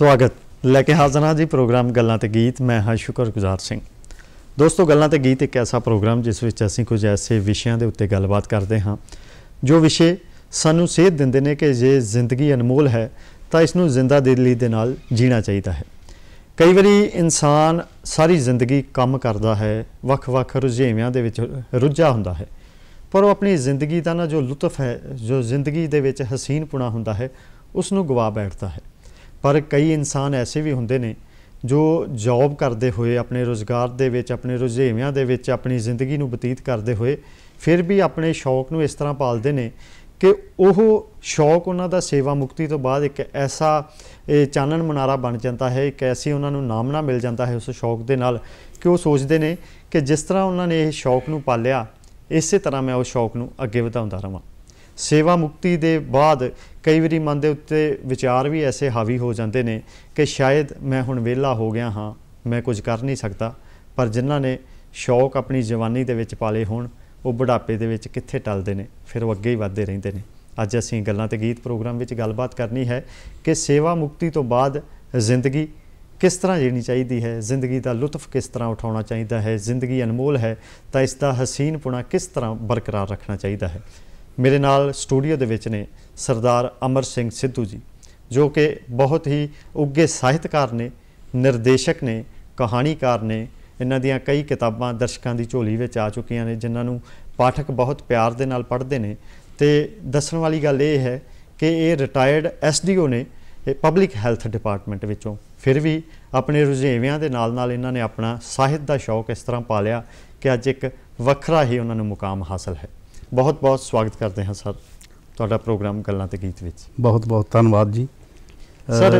ਸਵਾਗਤ ਲੈ ਕੇ ਹਾਜ਼ਰ ਹਾਂ ਜੀ ਪ੍ਰੋਗਰਾਮ ਗੱਲਾਂ ਤੇ ਗੀਤ ਮੈਂ ਹਾਂ ਸ਼ੁਕਰਗੁਜ਼ਾਰ ਸਿੰਘ ਦੋਸਤੋ ਗੱਲਾਂ ਤੇ ਗੀਤ ਇੱਕ ਐਸਾ ਪ੍ਰੋਗਰਾਮ ਜਿਸ ਵਿੱਚ ਅਸੀਂ ਕੁਝ ਐਸੇ ਵਿਸ਼ਿਆਂ ਦੇ ਉੱਤੇ ਗੱਲਬਾਤ ਕਰਦੇ ਹਾਂ ਜੋ ਵਿਸ਼ੇ ਸਾਨੂੰ ਸੇਧ ਦਿੰਦੇ ਨੇ ਕਿ ਜੇ ਜ਼ਿੰਦਗੀ ਅਨਮੋਲ ਹੈ ਤਾਂ ਇਸ ਨੂੰ ਜ਼ਿੰਦਾ ਦਿਲੀ ਦੇ ਨਾਲ ਜੀਣਾ ਚਾਹੀਦਾ ਹੈ ਕਈ ਵਾਰੀ ਇਨਸਾਨ ਸਾਰੀ ਜ਼ਿੰਦਗੀ ਕੰਮ ਕਰਦਾ ਹੈ ਵੱਖ-ਵੱਖ ਰੁਝੇਵਿਆਂ ਦੇ ਵਿੱਚ ਰੁੱਝਾ ਹੁੰਦਾ ਹੈ ਪਰ ਉਹ ਆਪਣੀ ਜ਼ਿੰਦਗੀ ਦਾ ਨਾ ਜੋ ਲੁਤਫ ਹੈ ਜੋ ਜ਼ਿੰਦਗੀ ਦੇ ਵਿੱਚ ਹਸੀਨਪੁਣਾ ਹੁੰਦਾ ਹੈ ਉਸ ਨੂੰ ਗਵਾ ਬੈਠਦਾ ਹੈ ਪਰ ਕਈ ਇਨਸਾਨ ਐਸੇ ਵੀ ਹੁੰਦੇ ਨੇ ਜੋ ਜੌਬ ਕਰਦੇ ਹੋਏ ਆਪਣੇ ਰੋਜ਼ਗਾਰ ਦੇ ਵਿੱਚ ਆਪਣੇ ਰੁਝੇਵਿਆਂ ਦੇ ਵਿੱਚ ਆਪਣੀ ਜ਼ਿੰਦਗੀ ਨੂੰ ਬਤੀਤ ਕਰਦੇ ਹੋਏ ਫਿਰ ਵੀ ਆਪਣੇ ਸ਼ੌਕ ਨੂੰ ਇਸ ਤਰ੍ਹਾਂ ਪਾਲਦੇ ਨੇ ਕਿ ਉਹ ਸ਼ੌਕ ਉਹਨਾਂ ਦਾ ਸੇਵਾ ਮੁਕਤੀ ਤੋਂ ਬਾਅਦ ਇੱਕ ਐਸਾ ਚਾਨਣ ਮਨਾਰਾ ਬਣ ਜਾਂਦਾ ਹੈ ਇੱਕ ਐਸੀ ਉਹਨਾਂ ਨੂੰ ਨਾਮਨਾ ਮਿਲ ਜਾਂਦਾ ਹੈ ਉਸ ਸ਼ੌਕ ਦੇ ਨਾਲ ਕਿ ਉਹ ਸੋਚਦੇ ਨੇ ਕਿ ਜਿਸ ਤਰ੍ਹਾਂ ਉਹਨਾਂ ਨੇ ਇਹ ਸ਼ੌਕ ਨੂੰ ਪਾਲਿਆ ਇਸੇ ਤਰ੍ਹਾਂ ਮੈਂ ਉਹ ਸ਼ੌਕ ਨੂੰ ਅੱਗੇ ਵਧਾਉਂਦਾ ਰਹਾਂ ਸੇਵਾ ਮੁਕਤੀ ਦੇ ਬਾਅਦ ਕਈ ਵਾਰੀ ਮਨ ਦੇ ਉੱਤੇ ਵਿਚਾਰ ਵੀ ਐਸੇ ਹਾਵੀ ਹੋ ਜਾਂਦੇ ਨੇ ਕਿ ਸ਼ਾਇਦ ਮੈਂ ਹੁਣ ਵਿਹਲਾ ਹੋ ਗਿਆ ਹਾਂ ਮੈਂ ਕੁਝ ਕਰ ਨਹੀਂ ਸਕਦਾ ਪਰ ਜਿਨ੍ਹਾਂ ਨੇ ਸ਼ੌਕ ਆਪਣੀ ਜਵਾਨੀ ਦੇ ਵਿੱਚ ਪਾਲੇ ਹੋਣ ਉਹ ਬੁਢਾਪੇ ਦੇ ਵਿੱਚ ਕਿੱਥੇ ਟਲਦੇ ਨੇ ਫਿਰ ਉਹ ਅੱਗੇ ਹੀ ਵਧਦੇ ਰਹਿੰਦੇ ਨੇ ਅੱਜ ਅਸੀਂ ਗੱਲਾਂ ਤੇ ਗੀਤ ਪ੍ਰੋਗਰਾਮ ਵਿੱਚ ਗੱਲਬਾਤ ਕਰਨੀ ਹੈ ਕਿ ਸੇਵਾ ਮੁਕਤੀ ਤੋਂ ਬਾਅਦ ਜ਼ਿੰਦਗੀ ਕਿਸ ਤਰ੍ਹਾਂ ਜੀਣੀ ਚਾਹੀਦੀ ਹੈ ਜ਼ਿੰਦਗੀ ਦਾ ਲੁਤਫ ਕਿਸ ਤਰ੍ਹਾਂ ਉਠਾਉਣਾ ਚਾਹੀਦਾ ਹੈ ਜ਼ਿੰਦਗੀ ਅਨਮੋਲ ਹੈ ਤਾਂ ਇਸ ਦਾ ਹਸੀਨ ਪੁਣਾ ਕਿਸ ਤਰ੍ਹਾਂ ਬਰਕਰਾਰ ਰੱਖਣਾ ਚਾਹੀਦਾ ਹੈ ਮੇਰੇ ਨਾਲ ਸਟੂਡੀਓ ਦੇ ਵਿੱਚ ਨੇ ਸਰਦਾਰ ਅਮਰ ਸਿੰਘ ਸਿੱਧੂ ਜੀ ਜੋ ਕਿ ਬਹੁਤ ਹੀ ਉੱਗੇ ਸਾਹਿਤਕਾਰ ਨੇ ਨਿਰਦੇਸ਼ਕ ਨੇ ਕਹਾਣੀਕਾਰ ਨੇ ਇਹਨਾਂ ਦੀਆਂ ਕਈ ਕਿਤਾਬਾਂ ਦਰਸ਼ਕਾਂ ਦੀ ਝੋਲੀ ਵਿੱਚ ਆ ਚੁੱਕੀਆਂ ਨੇ ਜਿਨ੍ਹਾਂ ਨੂੰ ਪਾਠਕ ਬਹੁਤ ਪਿਆਰ ਦੇ ਨਾਲ ਪੜ੍ਹਦੇ ਨੇ ਤੇ ਦੱਸਣ ਵਾਲੀ ਗੱਲ ਇਹ ਹੈ ਕਿ ਇਹ ਰਿਟਾਇਰਡ ਐਸਡੀਓ ਨੇ ਪਬਲਿਕ ਹੈਲਥ ਡਿਪਾਰਟਮੈਂਟ ਵਿੱਚੋਂ ਫਿਰ ਵੀ ਆਪਣੇ ਰੁਝੇਵਿਆਂ ਦੇ ਨਾਲ-ਨਾਲ ਇਹਨਾਂ ਨੇ ਆਪਣਾ ਸਾਹਿਤ ਦਾ ਸ਼ੌਕ ਇਸ ਤਰ੍ਹਾਂ ਪਾਲਿਆ ਕਿ ਅੱਜ ਇੱਕ ਵੱਖਰਾ ਹੀ ਉਹਨਾਂ ਨੂੰ ਮੁਕਾਮ ਹਾਸਲ ਹੈ ਬਹੁਤ-ਬਹੁਤ ਸਵਾਗਤ ਕਰਦੇ ਹਾਂ ਸਰ ਤੁਹਾਡਾ ਪ੍ਰੋਗਰਾਮ ਗੱਲਾਂ ਤੇ ਗੀਤ ਵਿੱਚ ਬਹੁਤ-ਬਹੁਤ ਧੰਨਵਾਦ ਜੀ ਸਰ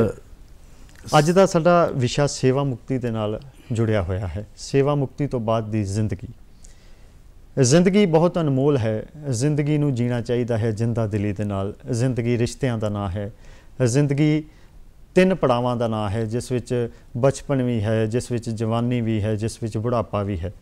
ਅੱਜ ਦਾ ਸਾਡਾ ਵਿਸ਼ਾ ਸੇਵਾ ਮੁਕਤੀ ਦੇ ਨਾਲ ਜੁੜਿਆ ਹੋਇਆ ਹੈ ਸੇਵਾ ਮੁਕਤੀ ਤੋਂ ਬਾਅਦ ਦੀ ਜ਼ਿੰਦਗੀ ਜ਼ਿੰਦਗੀ ਬਹੁਤ ਅਨਮੋਲ ਹੈ ਜ਼ਿੰਦਗੀ ਨੂੰ ਜੀਣਾ ਚਾਹੀਦਾ ਹੈ ਜਿੰਦਾ ਦਿਲੀ ਦੇ ਨਾਲ ਜ਼ਿੰਦਗੀ ਰਿਸ਼ਤਿਆਂ ਦਾ ਨਾਂ ਹੈ ਜ਼ਿੰਦਗੀ ਤਿੰਨ ਪੜਾਵਾਂ ਦਾ ਨਾਂ ਹੈ ਜਿਸ ਵਿੱਚ ਬਚਪਨ ਵੀ ਹੈ ਜਿਸ ਵਿੱਚ ਜਵਾਨੀ ਵੀ ਹੈ ਜਿਸ ਵਿੱਚ ਬੁਢਾਪਾ ਵੀ ਹੈ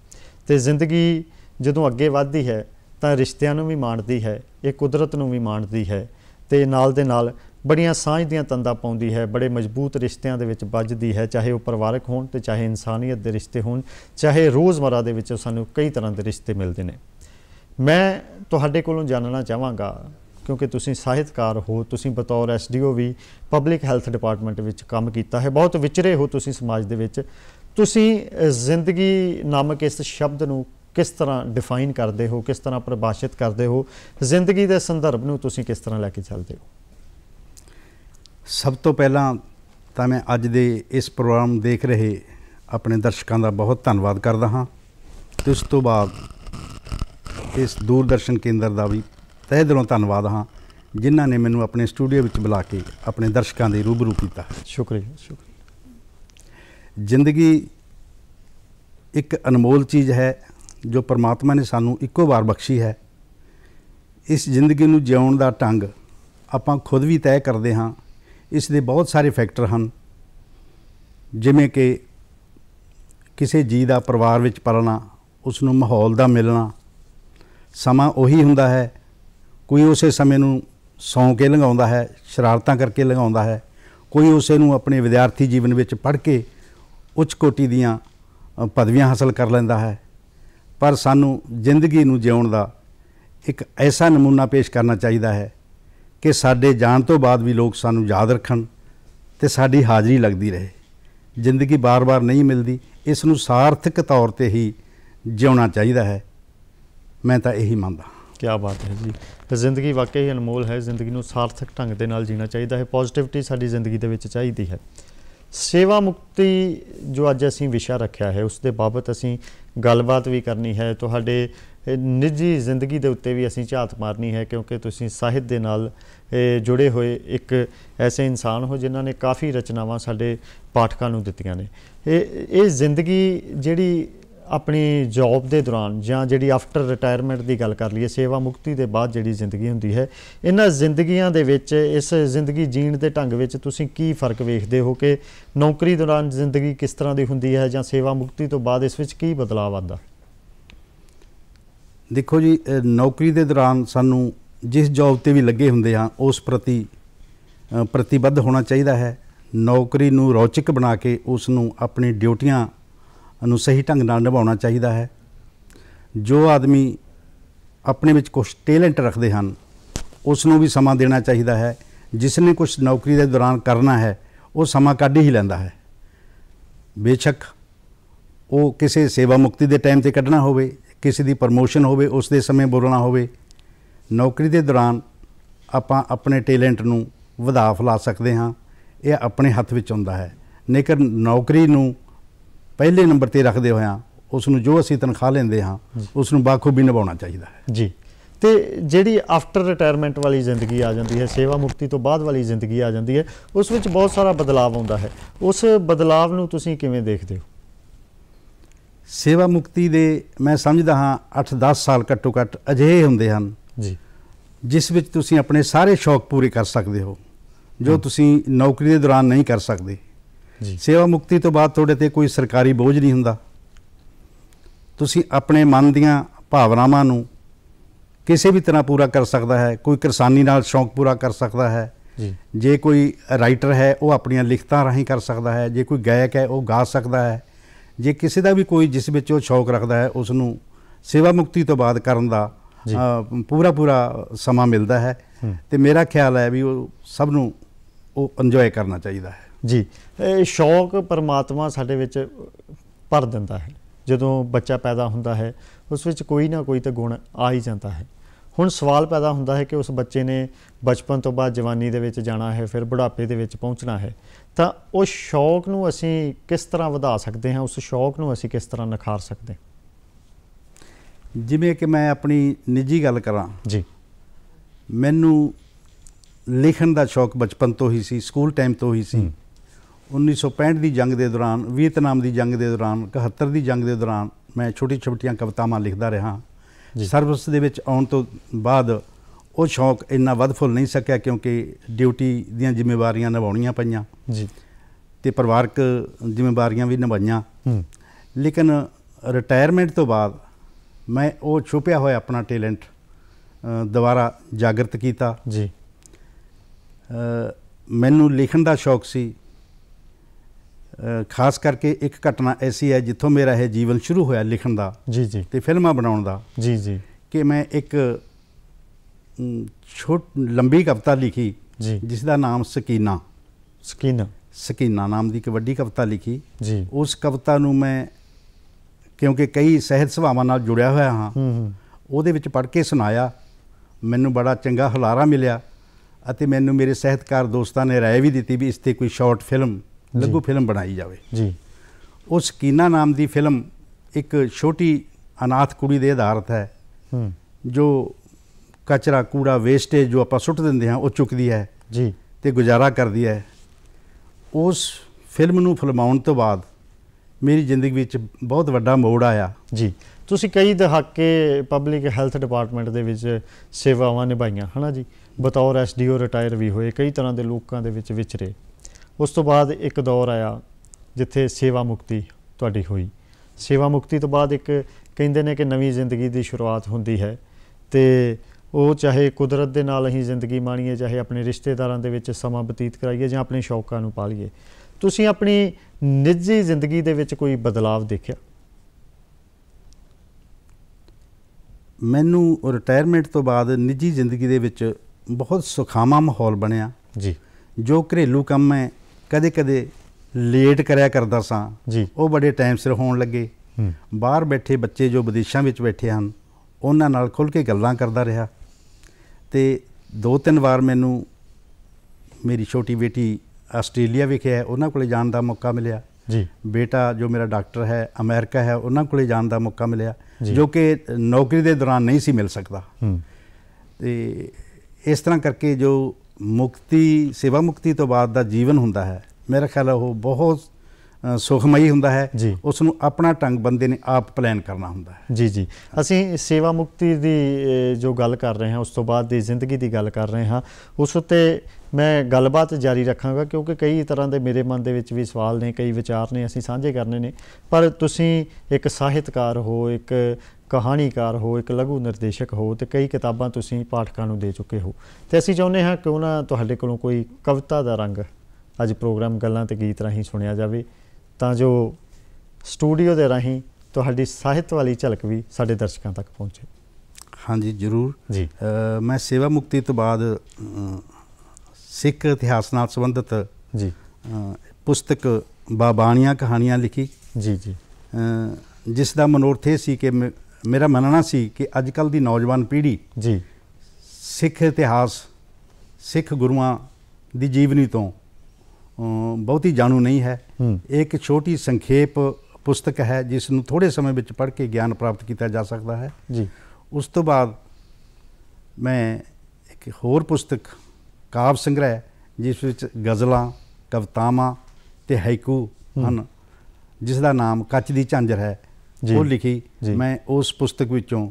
ਤੇ ਜ਼ਿੰਦਗੀ ਜਦੋਂ ਅੱਗੇ ਵਧਦੀ ਹੈ ਤਾਂ ਰਿਸ਼ਤਿਆਂ ਨੂੰ ਵੀ ਮਾਣਦੀ ਹੈ ਇਹ ਕੁਦਰਤ ਨੂੰ ਵੀ ਮਾਣਦੀ ਹੈ ਤੇ ਨਾਲ ਦੇ ਨਾਲ ਬੜੀਆਂ ਸਾਂਝ ਦੀਆਂ ਤੰਦਾਂ ਪਾਉਂਦੀ ਹੈ ਬੜੇ ਮਜ਼ਬੂਤ ਰਿਸ਼ਤਿਆਂ ਦੇ ਵਿੱਚ ਵੱਜਦੀ ਹੈ ਚਾਹੇ ਉਹ ਪਰਿਵਾਰਕ ਹੋਣ ਤੇ ਚਾਹੇ ਇਨਸਾਨੀਅਤ ਦੇ ਰਿਸ਼ਤੇ ਹੋਣ ਚਾਹੇ ਰੋਜ਼ਮਰਾ ਦੇ ਵਿੱਚ ਸਾਨੂੰ ਕਈ ਤਰ੍ਹਾਂ ਦੇ ਰਿਸ਼ਤੇ ਮਿਲਦੇ ਨੇ ਮੈਂ ਤੁਹਾਡੇ ਕੋਲੋਂ ਜਾਣਨਾ ਚਾਹਾਂਗਾ ਕਿਉਂਕਿ ਤੁਸੀਂ ਸਾਹਿਤਕਾਰ ਹੋ ਤੁਸੀਂ ਬਤੌਰ ਐਸਡੀਓ ਵੀ ਪਬਲਿਕ ਹੈਲਥ ਡਿਪਾਰਟਮੈਂਟ ਵਿੱਚ ਕੰਮ ਕੀਤਾ ਹੈ ਬਹੁਤ ਵਿਚਰੇ ਹੋ ਤੁਸੀਂ ਸਮਾਜ ਦੇ ਵਿੱਚ ਤੁਸੀਂ ਜ਼ਿੰਦਗੀ ਨਾਮਕ ਇਸ ਸ਼ਬਦ ਨੂੰ ਕਿਸ ਤਰ੍ਹਾਂ ਡਿਫਾਈਨ ਕਰਦੇ ਹੋ ਕਿਸ ਤਰ੍ਹਾਂ ਪਰਿਭਾਸ਼ਿਤ ਕਰਦੇ ਹੋ ਜ਼ਿੰਦਗੀ ਦੇ ਸੰਦਰਭ ਨੂੰ ਤੁਸੀਂ ਕਿਸ ਤਰ੍ਹਾਂ ਲੈ ਕੇ ਚੱਲਦੇ ਹੋ ਸਭ ਤੋਂ ਪਹਿਲਾਂ ਤਾਂ ਮੈਂ ਅੱਜ ਦੇ ਇਸ ਪ੍ਰੋਗਰਾਮ ਦੇਖ ਰਹੇ ਆਪਣੇ ਦਰਸ਼ਕਾਂ ਦਾ ਬਹੁਤ ਧੰਨਵਾਦ ਕਰਦਾ ਹਾਂ ਉਸ ਤੋਂ ਬਾਅਦ ਇਸ ਦੂਰਦਰਸ਼ਨ ਕੇਂਦਰ ਦਾ ਵੀ ਤਹਿ ਦਿਲੋਂ ਧੰਨਵਾਦ ਹਾਂ ਜਿਨ੍ਹਾਂ ਨੇ ਮੈਨੂੰ ਆਪਣੇ ਸਟੂਡੀਓ ਵਿੱਚ ਬੁਲਾ ਕੇ ਆਪਣੇ ਦਰਸ਼ਕਾਂ ਦੇ ਰੂਬਰੂ ਕੀਤਾ ਸ਼ੁਕਰੀਆ ਸ਼ੁਕਰੀਆ ਜ਼ਿੰਦਗੀ ਇੱਕ ਅਨਮੋਲ ਚੀਜ਼ ਹੈ ਜੋ ਪਰਮਾਤਮਾ ਨੇ ਸਾਨੂੰ ਇੱਕੋ ਵਾਰ ਬਖਸ਼ੀ ਹੈ ਇਸ ਜ਼ਿੰਦਗੀ ਨੂੰ ਜਿਉਣ ਦਾ ਢੰਗ ਆਪਾਂ ਖੁਦ ਵੀ ਤੈਅ ਕਰਦੇ ਹਾਂ ਇਸ ਦੇ ਬਹੁਤ ਸਾਰੇ ਫੈਕਟਰ ਹਨ ਜਿਵੇਂ ਕਿ ਕਿਸੇ ਜੀ ਦਾ ਪਰਿਵਾਰ ਵਿੱਚ ਪਲਣਾ ਉਸ ਨੂੰ ਮਾਹੌਲ ਦਾ ਮਿਲਣਾ ਸਮਾਂ ਉਹੀ ਹੁੰਦਾ ਹੈ ਕੋਈ ਉਸੇ ਸਮੇਂ ਨੂੰ ਸੌਂ ਕੇ ਲੰਘਾਉਂਦਾ ਹੈ ਸ਼ਰਾਰਤਾਂ ਕਰਕੇ ਲੰਘਾਉਂਦਾ ਹੈ ਕੋਈ ਉਸੇ ਨੂੰ ਆਪਣੇ ਵਿਦਿਆਰਥੀ ਜੀਵਨ ਵਿੱਚ ਪੜ੍ਹ ਕੇ ਉੱਚ ਕੋਟੀ ਦੀਆਂ ਪਦਵੀਆਂ ਹਾਸਲ ਕਰ ਲੈਂਦਾ ਹੈ ਪਰ ਸਾਨੂੰ ਜ਼ਿੰਦਗੀ ਨੂੰ ਜਿਉਣ ਦਾ ਇੱਕ ਐਸਾ ਨਮੂਨਾ ਪੇਸ਼ ਕਰਨਾ ਚਾਹੀਦਾ ਹੈ ਕਿ ਸਾਡੇ ਜਾਣ ਤੋਂ ਬਾਅਦ ਵੀ ਲੋਕ ਸਾਨੂੰ ਯਾਦ ਰੱਖਣ ਤੇ ਸਾਡੀ ਹਾਜ਼ਰੀ ਲੱਗਦੀ ਰਹੇ ਜ਼ਿੰਦਗੀ ਬਾਰ-ਬਾਰ ਨਹੀਂ ਮਿਲਦੀ ਇਸ ਨੂੰ ਸਾਰਥਕ ਤੌਰ ਤੇ ਹੀ ਜਿਉਣਾ ਚਾਹੀਦਾ ਹੈ ਮੈਂ ਤਾਂ ਇਹੀ ਮੰਨਦਾ ਕੀ ਬਾਤ ਹੈ ਜੀ ਜ਼ਿੰਦਗੀ ਵਾਕਈ ਅਨਮੋਲ ਹੈ ਜ਼ਿੰਦਗੀ ਨੂੰ ਸਾਰਥਕ ਢੰਗ ਦੇ ਨਾਲ ਜੀਣਾ ਚਾਹੀਦਾ ਹੈ ਪੋਜ਼ਿਟਿਵਿਟੀ ਸਾਡੀ ਜ਼ਿੰਦਗੀ ਦੇ ਵਿੱਚ ਚਾਹੀਦੀ ਹੈ ਸੇਵਾ ਮੁਕਤੀ ਜੋ ਅੱਜ ਅਸੀਂ ਵਿਸ਼ਾ ਰੱਖਿਆ ਹੈ ਉਸ ਦੇ ਬਾਬਤ ਅਸੀਂ ਗੱਲਬਾਤ ਵੀ ਕਰਨੀ ਹੈ ਤੁਹਾਡੇ ਨਿੱਜੀ ਜ਼ਿੰਦਗੀ ਦੇ ਉੱਤੇ ਵੀ ਅਸੀਂ ਝਾਤ ਮਾਰਨੀ ਹੈ ਕਿਉਂਕਿ ਤੁਸੀਂ ਸਾਹਿਤ ਦੇ ਨਾਲ ਜੁੜੇ ਹੋਏ ਇੱਕ ਐਸੇ ਇਨਸਾਨ ਹੋ ਜਿਨ੍ਹਾਂ ਨੇ ਕਾਫੀ ਰਚਨਾਵਾਂ ਸਾਡੇ ਪਾਠਕਾਂ ਨੂੰ ਦਿੱਤੀਆਂ ਨੇ ਇਹ ਇਹ ਜ਼ਿੰਦਗੀ ਜਿਹੜੀ ਆਪਣੀ ਜੌਬ ਦੇ ਦੌਰਾਨ ਜਾਂ ਜਿਹੜੀ ਆਫਟਰ ਰਿਟਾਇਰਮੈਂਟ ਦੀ ਗੱਲ ਕਰ ਲਈਏ ਸੇਵਾ ਮੁਕਤੀ ਦੇ ਬਾਅਦ ਜਿਹੜੀ ਜ਼ਿੰਦਗੀ ਹੁੰਦੀ ਹੈ ਇਹਨਾਂ ਜ਼ਿੰਦਗੀਆਂ ਦੇ ਵਿੱਚ ਇਸ ਜ਼ਿੰਦਗੀ ਜੀਣ ਦੇ ਢੰਗ ਵਿੱਚ ਤੁਸੀਂ ਕੀ ਫਰਕ ਵੇਖਦੇ ਹੋ ਕਿ ਨੌਕਰੀ ਦੌਰਾਨ ਜ਼ਿੰਦਗੀ ਕਿਸ ਤਰ੍ਹਾਂ ਦੀ ਹੁੰਦੀ ਹੈ ਜਾਂ ਸੇਵਾ ਮੁਕਤੀ ਤੋਂ ਬਾਅਦ ਇਸ ਵਿੱਚ ਕੀ ਬਦਲਾਅ ਆਉਂਦਾ ਦੇਖੋ ਜੀ ਨੌਕਰੀ ਦੇ ਦੌਰਾਨ ਸਾਨੂੰ ਜਿਸ ਜੌਬ ਤੇ ਵੀ ਲੱਗੇ ਹੁੰਦੇ ਹਾਂ ਉਸ ਪ੍ਰਤੀ ਪ੍ਰਤੀਬੱਧ ਹੋਣਾ ਚਾਹੀਦਾ ਹੈ ਨੌਕਰੀ ਨੂੰ ਰੌਚਕ ਬਣਾ ਕੇ ਉਸ ਨੂੰ ਆਪਣੀ ਡਿਊਟੀਆਂ ਨੂੰ ਸਹੀ ਢੰਗ ਨਾਲ ਨਿਭਾਉਣਾ ਚਾਹੀਦਾ ਹੈ ਜੋ ਆਦਮੀ ਆਪਣੇ ਵਿੱਚ ਕੁਝ ਟੈਲੈਂਟ ਰੱਖਦੇ ਹਨ ਉਸ ਨੂੰ ਵੀ ਸਮਾਂ ਦੇਣਾ ਚਾਹੀਦਾ ਹੈ ਜਿਸ ਨੇ ਕੁਝ ਨੌਕਰੀ ਦੇ ਦੌਰਾਨ ਕਰਨਾ ਹੈ ਉਹ ਸਮਾਂ ਕੱਢ ਹੀ ਲੈਂਦਾ ਹੈ ਬੇਸ਼ੱਕ ਉਹ ਕਿਸੇ ਸੇਵਾ ਮੁਕਤੀ ਦੇ ਟਾਈਮ ਤੇ ਕੱਢਣਾ ਹੋਵੇ ਕਿਸੇ ਦੀ ਪ੍ਰਮੋਸ਼ਨ ਹੋਵੇ ਉਸ ਦੇ ਸਮੇਂ ਬੋਲਣਾ ਹੋਵੇ ਨੌਕਰੀ ਦੇ ਦੌਰਾਨ ਆਪਾਂ ਆਪਣੇ ਟੈਲੈਂਟ ਨੂੰ ਵਧਾ ਫਲਾ ਸਕਦੇ ਹਾਂ ਇਹ ਆਪਣੇ ਹੱਥ ਵਿੱਚ ਹੁੰਦਾ ਹੈ ਨੇਕਰ ਨੌਕਰੀ ਨੂੰ ਪਹਿਲੇ ਨੰਬਰ ਤੇ ਰੱਖਦੇ ਹੋਇਆ ਉਸ ਨੂੰ ਜੋ ਅਸੀਂ ਤਨਖਾਹ ਲੈਂਦੇ ਹਾਂ ਉਸ ਨੂੰ ਬਾਖੂਬੀ ਨਿਭਾਉਣਾ ਚਾਹੀਦਾ ਹੈ ਜੀ ਤੇ ਜਿਹੜੀ ਆਫਟਰ ਰਿਟਾਇਰਮੈਂਟ ਵਾਲੀ ਜ਼ਿੰਦਗੀ ਆ ਜਾਂਦੀ ਹੈ ਸੇਵਾ ਮੁਕਤੀ ਤੋਂ ਬਾਅਦ ਵਾਲੀ ਜ਼ਿੰਦਗੀ ਆ ਜਾਂਦੀ ਹੈ ਉਸ ਵਿੱਚ ਬਹੁਤ ਸਾਰਾ ਬਦਲਾਅ ਆਉਂਦਾ ਹੈ ਉਸ ਬਦਲਾਅ ਨੂੰ ਤੁਸੀਂ ਕਿਵੇਂ ਦੇਖਦੇ ਹੋ ਸੇਵਾ ਮੁਕਤੀ ਦੇ ਮੈਂ ਸਮਝਦਾ ਹਾਂ 8-10 ਸਾਲ ਘੱਟੋ ਘੱਟ ਅਜਿਹੇ ਹੁੰਦੇ ਹਨ ਜੀ ਜਿਸ ਵਿੱਚ ਤੁਸੀਂ ਆਪਣੇ ਸਾਰੇ ਸ਼ੌਕ ਪੂਰੇ ਕਰ ਸਕਦੇ ਹੋ ਜੋ ਤੁਸੀਂ ਨੌਕਰੀ ਦੇ ਦੌਰਾਨ ਨਹੀਂ ਕਰ ਸਕਦੇ ਸੇਵਾ ਮੁਕਤੀ ਤੋਂ ਬਾਅਦ ਤੁਹਾਡੇ ਤੇ ਕੋਈ ਸਰਕਾਰੀ ਬੋਝ ਨਹੀਂ ਹੁੰਦਾ ਤੁਸੀਂ ਆਪਣੇ ਮਨ ਦੀਆਂ ਭਾਵਨਾਵਾਂ ਨੂੰ ਕਿਸੇ ਵੀ ਤਰ੍ਹਾਂ ਪੂਰਾ ਕਰ ਸਕਦਾ ਹੈ ਕੋਈ ਕਿਰਸਾਨੀ ਨਾਲ ਸ਼ੌਂਕ ਪੂਰਾ ਕਰ ਸਕਦਾ ਹੈ ਜੀ ਜੇ ਕੋਈ ਰਾਈਟਰ ਹੈ ਉਹ ਆਪਣੀਆਂ ਲਿਖਤਾਂ ਰਾਹੀਂ ਕਰ ਸਕਦਾ ਹੈ ਜੇ ਕੋਈ ਗਾਇਕ ਹੈ ਉਹ ਗਾ ਸਕਦਾ ਹੈ ਜੇ ਕਿਸੇ ਦਾ ਵੀ ਕੋਈ ਜਿਸ ਵਿੱਚ ਉਹ ਸ਼ੌਕ ਰੱਖਦਾ ਹੈ ਉਸ ਨੂੰ ਸੇਵਾ ਮੁਕਤੀ ਤੋਂ ਬਾਅਦ ਕਰਨ ਦਾ ਪੂਰਾ ਪੂਰਾ ਸਮਾਂ ਮਿਲਦਾ ਹੈ ਤੇ ਮੇਰਾ ਖਿਆਲ ਹੈ ਵੀ ਉਹ ਸਭ ਨੂੰ ਉਹ ਇੰਜੋਏ ਕਰਨਾ ਚਾਹੀਦਾ ਹੈ ਜੀ ਇਹ ਸ਼ੌਕ ਪਰਮਾਤਮਾ ਸਾਡੇ ਵਿੱਚ ਭਰ ਦਿੰਦਾ ਹੈ ਜਦੋਂ ਬੱਚਾ ਪੈਦਾ ਹੁੰਦਾ ਹੈ ਉਸ ਵਿੱਚ ਕੋਈ ਨਾ ਕੋਈ ਤਾਂ ਗੁਣ ਆ ਹੀ ਜਾਂਦਾ ਹੈ ਹੁਣ ਸਵਾਲ ਪੈਦਾ ਹੁੰਦਾ ਹੈ ਕਿ ਉਸ ਬੱਚੇ ਨੇ ਬਚਪਨ ਤੋਂ ਬਾਅਦ ਜਵਾਨੀ ਦੇ ਵਿੱਚ ਜਾਣਾ ਹੈ ਫਿਰ ਬੁਢਾਪੇ ਦੇ ਵਿੱਚ ਪਹੁੰਚਣਾ ਹੈ ਤਾਂ ਉਹ ਸ਼ੌਕ ਨੂੰ ਅਸੀਂ ਕਿਸ ਤਰ੍ਹਾਂ ਵਧਾ ਸਕਦੇ ਹਾਂ ਉਸ ਸ਼ੌਕ ਨੂੰ ਅਸੀਂ ਕਿਸ ਤਰ੍ਹਾਂ ਨਿਖਾਰ ਸਕਦੇ ਹਾਂ ਜਿਵੇਂ ਕਿ ਮੈਂ ਆਪਣੀ ਨਿੱਜੀ ਗੱਲ ਕਰਾਂ ਜੀ ਮੈਨੂੰ ਲਿਖਣ ਦਾ ਸ਼ੌਕ ਬਚਪਨ ਤੋਂ ਹੀ ਸੀ ਸਕੂਲ ਟਾਈਮ ਤੋਂ ਹੀ ਸੀ 1965 ਦੀ ਜੰਗ ਦੇ ਦੌਰਾਨ ਵੀਅਤਨਾਮ ਦੀ ਜੰਗ ਦੇ ਦੌਰਾਨ 71 ਦੀ ਜੰਗ ਦੇ ਦੌਰਾਨ ਮੈਂ ਛੋਟੀ ਛੋਟੀਆਂ ਕਵਿਤਾਵਾਂ ਲਿਖਦਾ ਰਿਹਾ ਸਰਵਿਸ ਦੇ ਵਿੱਚ ਆਉਣ ਤੋਂ ਬਾਅਦ ਉਹ ਸ਼ੌਕ ਇੰਨਾ ਵੱਧ ਫੁੱਲ ਨਹੀਂ ਸਕਿਆ ਕਿਉਂਕਿ ਡਿਊਟੀ ਦੀਆਂ ਜ਼ਿੰਮੇਵਾਰੀਆਂ ਨਿਭਾਉਣੀਆਂ ਪਈਆਂ ਜੀ ਤੇ ਪਰਿਵਾਰਕ ਜ਼ਿੰਮੇਵਾਰੀਆਂ ਵੀ ਨਿਭਾਈਆਂ ਲੇਕਿਨ ਰਿਟਾਇਰਮੈਂਟ ਤੋਂ ਬਾਅਦ ਮੈਂ ਉਹ ਛੁਪਿਆ ਹੋਇਆ ਆਪਣਾ ਟੈਲੈਂਟ ਦੁਬਾਰਾ ਜਾਗਰਤ ਕੀਤਾ ਜੀ ਮੈਨੂੰ ਲਿਖਣ ਦਾ ਸ਼ੌਕ ਸੀ ਖਾਸ ਕਰਕੇ ਇੱਕ ਘਟਨਾ ਐਸੀ ਹੈ ਜਿੱਥੋਂ ਮੇਰਾ ਇਹ ਜੀਵਨ ਸ਼ੁਰੂ ਹੋਇਆ ਲਿਖਣ ਦਾ ਜੀ ਜੀ ਤੇ ਫਿਲਮਾਂ ਬਣਾਉਣ ਦਾ ਜੀ ਜੀ ਕਿ ਮੈਂ ਇੱਕ ਛੋਟ ਲੰਬੀ ਕਵਿਤਾ ਲਿਖੀ ਜੀ ਜਿਸ ਦਾ ਨਾਮ ਸਕੀਨਾ ਸਕੀਨਾ ਸਕੀਨਾ ਨਾਮ ਦੀ ਇੱਕ ਵੱਡੀ ਕਵਿਤਾ ਲਿਖੀ ਜੀ ਉਸ ਕਵਿਤਾ ਨੂੰ ਮੈਂ ਕਿਉਂਕਿ ਕਈ ਸਹਿਤ ਸਭਾਵਾਂ ਨਾਲ ਜੁੜਿਆ ਹੋਇਆ ਹਾਂ ਉਹਦੇ ਵਿੱਚ ਪੜ੍ਹ ਕੇ ਸੁਣਾਇਆ ਮੈਨੂੰ ਬੜਾ ਚੰਗਾ ਹਲਾਰਾ ਮਿਲਿਆ ਅਤੇ ਮੈਨੂੰ ਮੇਰੇ ਸਹਿਤਕਾਰ ਦੋਸਤਾਂ ਨੇ رائے ਵੀ ਦਿੱਤੀ ਵੀ ਇਸ ਤੇ ਕੋਈ ਸ਼ਾਰਟ ਫਿਲਮ ਲਘੂ ਫਿਲਮ ਬਣਾਈ ਜਾਵੇ ਜੀ ਉਹ ਸਕੀਨਾ ਨਾਮ ਦੀ ਫਿਲਮ ਇੱਕ ਛੋਟੀ ਅਨਾਥ ਕੁੜੀ ਦੇ ਆਧਾਰਿਤ ਹੈ ਹੂੰ ਜੋ ਕਚਰਾ ਕੂੜਾ ਵੇਸਟੇਜ ਜੋ ਆਪਾਂ ਸੁੱਟ ਦਿੰਦੇ ਹਾਂ ਉਹ ਚੁੱਕਦੀ ਹੈ ਜੀ ਤੇ ਗੁਜ਼ਾਰਾ ਕਰਦੀ ਹੈ ਉਸ ਫਿਲਮ ਨੂੰ ਫਿਲਮਾਉਣ ਤੋਂ ਬਾਅਦ ਮੇਰੀ ਜ਼ਿੰਦਗੀ ਵਿੱਚ ਬਹੁਤ ਵੱਡਾ ਮੋੜ ਆਇਆ ਜੀ ਤੁਸੀਂ ਕਈ ਦਹਾਕੇ ਪਬਲਿਕ ਹੈਲਥ ਡਿਪਾਰਟਮੈਂਟ ਦੇ ਵਿੱਚ ਸੇਵਾਵਾਂ ਨਿਭਾਈਆਂ ਹਨਾ ਜੀ ਬਤੌਰ ਐਸਡੀਓ ਰਿਟਾਇਰ ਵੀ ਹੋਏ ਕਈ ਤਰ੍ਹਾਂ ਦੇ ਲੋਕਾਂ ਦੇ ਵਿੱਚ ਵਿਚਰੇ ਉਸ ਤੋਂ ਬਾਅਦ ਇੱਕ ਦੌਰ ਆਇਆ ਜਿੱਥੇ ਸੇਵਾ ਮੁਕਤੀ ਤੁਹਾਡੀ ਹੋਈ ਸੇਵਾ ਮੁਕਤੀ ਤੋਂ ਬਾਅਦ ਇੱਕ ਕਹਿੰਦੇ ਨੇ ਕਿ ਨਵੀਂ ਜ਼ਿੰਦਗੀ ਦੀ ਸ਼ੁਰੂਆਤ ਹੁੰਦੀ ਹੈ ਤੇ ਉਹ ਚਾਹੇ ਕੁਦਰਤ ਦੇ ਨਾਲ ਹੀ ਜ਼ਿੰਦਗੀ ਮਾਣੀਏ ਚਾਹੇ ਆਪਣੇ ਰਿਸ਼ਤੇਦਾਰਾਂ ਦੇ ਵਿੱਚ ਸਮਾਂ ਬਤੀਤ ਕਰਾਈਏ ਜਾਂ ਆਪਣੇ ਸ਼ੌਕਾਂ ਨੂੰ ਪਾਲੀਏ ਤੁਸੀਂ ਆਪਣੀ ਨਿੱਜੀ ਜ਼ਿੰਦਗੀ ਦੇ ਵਿੱਚ ਕੋਈ ਬਦਲਾਅ ਦੇਖਿਆ ਮੈਨੂੰ ਰਿਟਾਇਰਮੈਂਟ ਤੋਂ ਬਾਅਦ ਨਿੱਜੀ ਜ਼ਿੰਦਗੀ ਦੇ ਵਿੱਚ ਬਹੁਤ ਸੁਖਾਵਾਂ ਮਾਹੌਲ ਬਣਿਆ ਜੀ ਜੋ ਘਰੇਲੂ ਕੰਮ ਹੈ ਕਦੇ-ਕਦੇ ਲੇਟ ਕਰਿਆ ਕਰਦਾ ਸਾਂ ਜੀ ਉਹ ਬੜੇ ਟਾਈਮ ਸਿਰ ਹੋਣ ਲੱਗੇ ਬਾਹਰ ਬੈਠੇ ਬੱਚੇ ਜੋ ਵਿਦੇਸ਼ਾਂ ਵਿੱਚ ਬੈਠੇ ਹਨ ਉਹਨਾਂ ਨਾਲ ਖੁੱਲ ਕੇ ਗੱਲਾਂ ਕਰਦਾ ਰਿਹਾ ਤੇ ਦੋ ਤਿੰਨ ਵਾਰ ਮੈਨੂੰ ਮੇਰੀ ਛੋਟੀ ਬੇਟੀ ਆਸਟ੍ਰੇਲੀਆ ਵਿਖੇ ਹੈ ਉਹਨਾਂ ਕੋਲੇ ਜਾਣ ਦਾ ਮੌਕਾ ਮਿਲਿਆ ਜੀ ਬੇਟਾ ਜੋ ਮੇਰਾ ਡਾਕਟਰ ਹੈ ਅਮਰੀਕਾ ਹੈ ਉਹਨਾਂ ਕੋਲੇ ਜਾਣ ਦਾ ਮੌਕਾ ਮਿਲਿਆ ਜੋ ਕਿ ਨੌਕਰੀ ਦੇ ਦੌਰਾਨ ਨਹੀਂ ਸੀ ਮਿਲ ਸਕਦਾ ਤੇ ਇਸ ਤਰ੍ਹਾਂ ਕਰਕੇ ਜੋ ਮੁਕਤੀ ਸੇਵਾ ਮੁਕਤੀ ਤੋਂ ਬਾਅਦ ਦਾ ਜੀਵਨ ਹੁੰਦਾ ਹੈ ਮੇਰਾ ਖਿਆਲ ਉਹ ਬਹੁਤ ਸੁਖਮਈ ਹੁੰਦਾ ਹੈ ਉਸ ਨੂੰ ਆਪਣਾ ਟੰਗ ਬੰਦੇ ਨੇ ਆਪ ਪਲਾਨ ਕਰਨਾ ਹੁੰਦਾ ਹੈ ਜੀ ਜੀ ਅਸੀਂ ਸੇਵਾ ਮੁਕਤੀ ਦੀ ਜੋ ਗੱਲ ਕਰ ਰਹੇ ਹਾਂ ਉਸ ਤੋਂ ਬਾਅਦ ਦੀ ਜ਼ਿੰਦਗੀ ਦੀ ਗੱਲ ਕਰ ਰਹੇ ਹਾਂ ਉਸ ਉੱਤੇ ਮੈਂ ਗੱਲਬਾਤ ਜਾਰੀ ਰੱਖਾਂਗਾ ਕਿਉਂਕਿ ਕਈ ਤਰ੍ਹਾਂ ਦੇ ਮੇਰੇ ਮਨ ਦੇ ਵਿੱਚ ਵੀ ਸਵਾਲ ਨੇ ਕਈ ਵਿਚਾਰ ਨੇ ਅਸੀਂ ਸਾਂਝੇ ਕਰਨੇ ਨੇ ਪਰ ਤੁਸੀਂ ਇੱਕ ਸਾਹਿਤਕਾਰ ਹੋ ਇੱਕ ਕਹਾਣੀਕਾਰ ਹੋ ਇੱਕ ਲਘੂ ਨਿਰਦੇਸ਼ਕ ਹੋ ਤੇ ਕਈ ਕਿਤਾਬਾਂ ਤੁਸੀਂ ਪਾਠਕਾਂ ਨੂੰ ਦੇ ਚੁੱਕੇ ਹੋ ਤੇ ਅਸੀਂ ਚਾਹੁੰਦੇ ਹਾਂ ਕਿ ਉਹਨਾਂ ਤੁਹਾਡੇ ਕੋਲੋਂ ਕੋਈ ਕਵਿਤਾ ਦਾ ਰੰਗ ਅੱਜ ਪ੍ਰੋਗਰਾਮ ਗੱਲਾਂ ਤੇ ਗੀਤ ਰਾਹੀਂ ਸੁਣਿਆ ਜਾਵੇ ਤਾਂ ਜੋ ਸਟੂਡੀਓ ਦੇ ਰਾਹੀਂ ਤੁਹਾਡੀ ਸਾਹਿਤ ਵਾਲੀ ਝਲਕ ਵੀ ਸਾਡੇ ਦਰਸ਼ਕਾਂ ਤੱਕ ਪਹੁੰਚੇ ਹਾਂਜੀ ਜ਼ਰੂਰ ਜੀ ਮੈਂ ਸੇਵਾ ਮੁਕਤੀ ਤੋਂ ਬਾਅਦ ਸਿੱਖ ਇਤਿਹਾਸ ਨਾਲ ਸੰਬੰਧਿਤ ਜੀ ਪੁਸਤਕ ਬਾਬਾਣੀਆਂ ਕਹਾਣੀਆਂ ਲਿਖੀ ਜੀ ਜੀ ਜਿਸ ਦਾ ਮਨੋਰਥ ਇਹ ਸੀ ਕਿ ਮੇਰਾ ਮੰਨਣਾ ਸੀ ਕਿ ਅੱਜ ਕੱਲ ਦੀ ਨੌਜਵਾਨ ਪੀੜ੍ਹੀ ਜੀ ਸਿੱਖ ਇਤਿਹਾਸ ਸਿੱਖ ਗੁਰੂਆਂ ਦੀ ਜੀਵਨੀ ਤੋਂ ਬਹੁਤੀ ਜਾਣੂ ਨਹੀਂ ਹੈ ਇੱਕ ਛੋਟੀ ਸੰਖੇਪ ਪੁਸਤਕ ਹੈ ਜਿਸ ਨੂੰ ਥੋੜੇ ਸਮੇਂ ਵਿੱਚ ਪੜ੍ਹ ਕੇ ਗਿਆਨ ਪ੍ਰਾਪਤ ਕੀਤਾ ਜਾ ਸਕਦਾ ਹੈ ਜੀ ਉਸ ਤੋਂ ਬਾਅਦ ਮੈਂ ਇੱਕ ਹੋਰ ਪੁਸਤਕ ਕਾਵ ਸੰਗ੍ਰਹਿ ਜਿਸ ਵਿੱਚ ਗਜ਼ਲਾਂ ਕਵਤਾਵਾਂ ਤੇ ਹਾਈਕੂ ਹਨ ਜਿਸ ਦਾ ਨਾਮ ਕੱਚ ਦੀ ਝਾਂਜਰ ਹੈ ਉਹ ਲਿਖੀ ਮੈਂ ਉਸ ਪੁਸਤਕ ਵਿੱਚੋਂ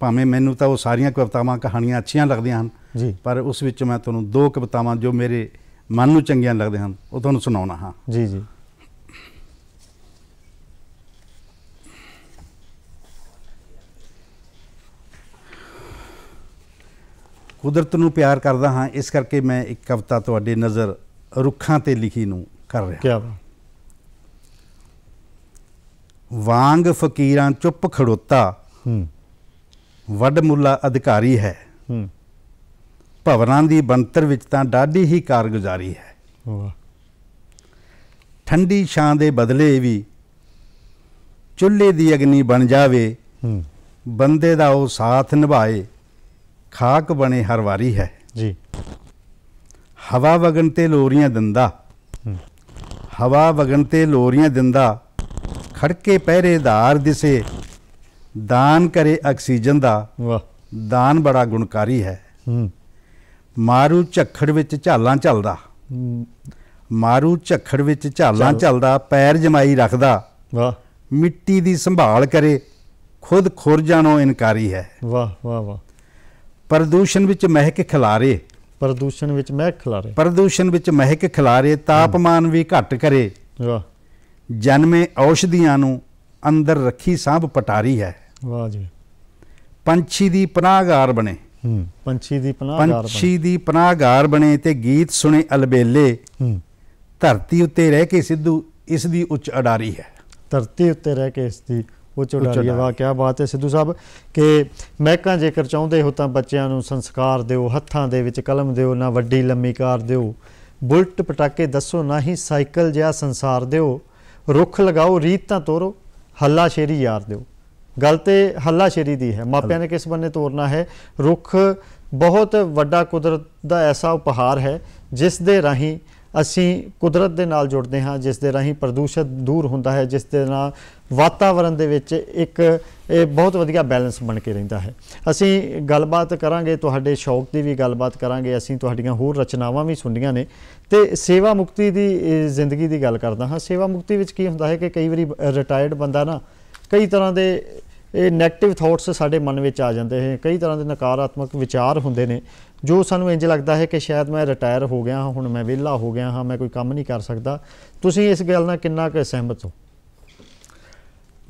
ਭਾਵੇਂ ਮੈਨੂੰ ਤਾਂ ਉਹ ਸਾਰੀਆਂ ਕਵਿਤਾਵਾਂ ਕਹਾਣੀਆਂ ਅੱਛੀਆਂ ਲੱਗਦੀਆਂ ਹਨ ਪਰ ਉਸ ਵਿੱਚ ਮੈਂ ਤੁਹਾਨੂੰ ਦੋ ਕਵਿਤਾਵਾਂ ਜੋ ਮੇਰੇ ਮਨ ਨੂੰ ਚੰਗੀਆਂ ਲੱਗਦੇ ਹਨ ਉਹ ਤੁਹਾਨੂੰ ਸੁਣਾਉਣਾ ਹਾਂ ਜੀ ਜੀ ਕੁਦਰਤ ਨੂੰ ਪਿਆਰ ਕਰਦਾ ਹਾਂ ਇਸ ਕਰਕੇ ਮੈਂ ਇੱਕ ਕਵਿਤਾ ਤੁਹਾਡੇ ਨਜ਼ਰ ਰੁੱਖਾਂ ਤੇ ਲਿਖੀ ਨੂੰ ਕਰ ਰਿਹਾ ਹਾਂ ਕੀ ਬਾਤ ਵਾਂਗ ਫਕੀਰਾਂ ਚੁੱਪ ਖੜੋਤਾ ਹੂੰ ਵੱਡ ਮੁੱਲਾ ਅਧਿਕਾਰੀ ਹੈ ਹੂੰ ਭਵਨਾਂ ਦੀ ਬੰਤਰ ਵਿੱਚ ਤਾਂ ਡਾਢੀ ਹੀ ਕਾਰਗੁਜ਼ਾਰੀ ਹੈ ਵਾਹ ਠੰਡੀ ਛਾਂ ਦੇ ਬਦਲੇ ਵੀ ਚੁੱਲ੍ਹੇ ਦੀ ਅਗਨੀ ਬਣ ਜਾਵੇ ਹੂੰ ਬੰਦੇ ਦਾ ਉਹ ਸਾਥ ਨਿਭਾਏ ਖਾਕ ਬਣੇ ਹਰ ਵਾਰੀ ਹੈ ਜੀ ਹਵਾ ਵਗਣ ਤੇ ਲੋਰੀਆਂ ਦਿੰਦਾ ਹਵਾ ਵਗਣ ਤੇ ਲੋਰੀਆਂ ਦਿੰਦਾ ਖੜਕੇ ਪਹਿਰੇਦਾਰ ਦਿਸੇ ਦਾਨ ਕਰੇ ਆਕਸੀਜਨ ਦਾ ਵਾਹ ਦਾਨ ਬੜਾ ਗੁਣਕਾਰੀ ਹੈ ਮਾਰੂ ਝੱਖੜ ਵਿੱਚ ਝਾਲਾਂ ਚੱਲਦਾ ਮਾਰੂ ਝੱਖੜ ਵਿੱਚ ਝਾਲਾਂ ਚੱਲਦਾ ਪੈਰ ਜਮਾਈ ਰੱਖਦਾ ਵਾਹ ਮਿੱਟੀ ਦੀ ਸੰਭਾਲ ਕਰੇ ਖੁਦ ਖੁਰ ਜਾਣੋ ਇਨਕਾਰੀ ਹੈ ਵਾਹ ਵਾਹ ਵਾਹ ਪ੍ਰਦੂਸ਼ਣ ਵਿੱਚ ਮਹਿਕ ਖਿਲਾਰੇ ਪ੍ਰਦੂਸ਼ਣ ਵਿੱਚ ਮਹਿਕ ਖਿਲਾਰੇ ਪ੍ਰਦੂਸ਼ਣ ਵਿੱਚ ਮਹਿਕ ਖਿਲਾਰੇ ਤਾਪਮਾਨ ਵੀ ਘਟ ਕਰੇ ਵਾਹ ਜਨਮੇ ਔਸ਼ਧੀਆਂ ਨੂੰ ਅੰਦਰ ਰੱਖੀ ਸਾਭ ਪਟਾਰੀ ਹੈ ਵਾਹ ਜੀ ਪੰਛੀ ਦੀ ਪਨਾਹਗਾਰ ਬਣੇ ਹੂੰ ਪੰਛੀ ਦੀ ਪਨਾਹਗਾਰ ਬਣੇ ਪੰਛੀ ਦੀ ਪਨਾਹਗਾਰ ਬਣੇ ਤੇ ਗੀਤ ਸੁਣੇ ਅਲਬੇਲੇ ਹੂੰ ਧਰਤੀ ਉੱਤੇ ਰਹਿ ਕੇ ਸਿੱਧੂ ਇਸ ਦੀ ਉੱਚ ਅਡਾਰੀ ਹੈ ਧਰਤੀ ਉੱਤੇ ਰਹਿ ਕੇ ਇਸ ਦੀ ਉੱਚ ਅਡਾਰੀ ਵਾਹ ਕੀ ਬਾਤ ਹੈ ਸਿੱਧੂ ਸਾਹਿਬ ਕਿ ਮਹਿਕਾ ਜੇਕਰ ਚਾਹੁੰਦੇ ਹੋ ਤਾਂ ਬੱਚਿਆਂ ਨੂੰ ਸੰਸਕਾਰ ਦਿਓ ਹੱਥਾਂ ਦੇ ਵਿੱਚ ਕਲਮ ਦਿਓ ਨਾ ਵੱਡੀ ਲੰਮੀ ਕਾਰ ਦਿਓ ਬੁਲਟ ਪਟਾਕੇ ਦੱਸੋ ਨਾ ਹੀ ਸਾਈਕਲ ਜਿਹਾ ਸੰਸਾਰ ਦਿਓ ਰੁੱਖ ਲਗਾਓ ਰੀਤ ਤਾਂ ਤੋਰੋ ਹੱਲਾ ਸ਼ੇਰੀ ਯਾਰ ਦਿਓ ਗੱਲ ਤੇ ਹੱਲਾ ਸ਼ੇਰੀ ਦੀ ਹੈ ਮਾਪਿਆਂ ਨੇ ਕਿਸ ਬੰਨੇ ਤੋਰਨਾ ਹੈ ਰੁੱਖ ਬਹੁਤ ਵੱਡਾ ਕੁਦਰਤ ਦਾ ਐਸਾ ਉਪਹਾਰ ਹੈ ਜਿਸ ਦੇ ਰਾਹੀਂ ਅਸੀਂ ਕੁਦਰਤ ਦੇ ਨਾਲ ਜੁੜਦੇ ਹਾਂ ਜਿਸ ਦੇ ਰਾਹੀਂ ਪ੍ਰਦੂਸ਼ਣ ਦੂਰ ਹੁੰਦਾ ਹੈ ਜਿਸ ਦੇ ਨਾਲ ਵਾਤਾਵਰਣ ਦੇ ਵਿੱਚ ਇੱਕ ਇਹ ਬਹੁਤ ਵਧੀਆ ਬੈਲੈਂਸ ਬਣ ਕੇ ਰਹਿੰਦਾ ਹੈ ਅਸੀਂ ਗੱਲਬਾਤ ਕਰਾਂਗੇ ਤੁਹਾਡੇ ਸ਼ੌਕ ਦੀ ਵੀ ਗੱਲਬਾਤ ਕਰਾਂਗੇ ਅਸੀਂ ਤੁਹਾਡੀਆਂ ਹੋਰ ਰਚਨਾਵਾਂ ਵੀ ਸੁਣੀਆਂ ਨੇ ਤੇ ਸੇਵਾ ਮੁਕਤੀ ਦੀ ਜ਼ਿੰਦਗੀ ਦੀ ਗੱਲ ਕਰਦਾ ਹਾਂ ਸੇਵਾ ਮੁਕਤੀ ਵਿੱਚ ਕੀ ਹੁੰਦਾ ਹੈ ਕਿ ਕਈ ਵਾਰੀ ਰਿਟਾਇਰਡ ਬੰਦਾ ਨਾ ਕਈ ਤਰ੍ਹਾਂ ਦੇ ਇਹ 네ਗੇਟਿਵ ਥਾਟਸ ਸਾਡੇ ਮਨ ਵਿੱਚ ਆ ਜਾਂਦੇ ਨੇ ਕਈ ਤਰ੍ਹਾਂ ਦੇ ਨਕਾਰਾਤਮਕ ਵਿਚਾਰ ਹੁੰਦੇ ਨੇ ਜੋ ਸਾਨੂੰ ਇੰਜ ਲੱਗਦਾ ਹੈ ਕਿ ਸ਼ਾਇਦ ਮੈਂ ਰਿਟਾਇਰ ਹੋ ਗਿਆ ਹਾਂ ਹੁਣ ਮੈਂ ਵਿਹਲਾ ਹੋ ਗਿਆ ਹਾਂ ਮੈਂ ਕੋਈ ਕੰਮ ਨਹੀਂ ਕਰ ਸਕਦਾ ਤੁਸੀਂ ਇਸ ਗੱਲ ਨਾਲ ਕਿੰਨਾ ਕੁ ਸਹਿਮਤ ਹੋ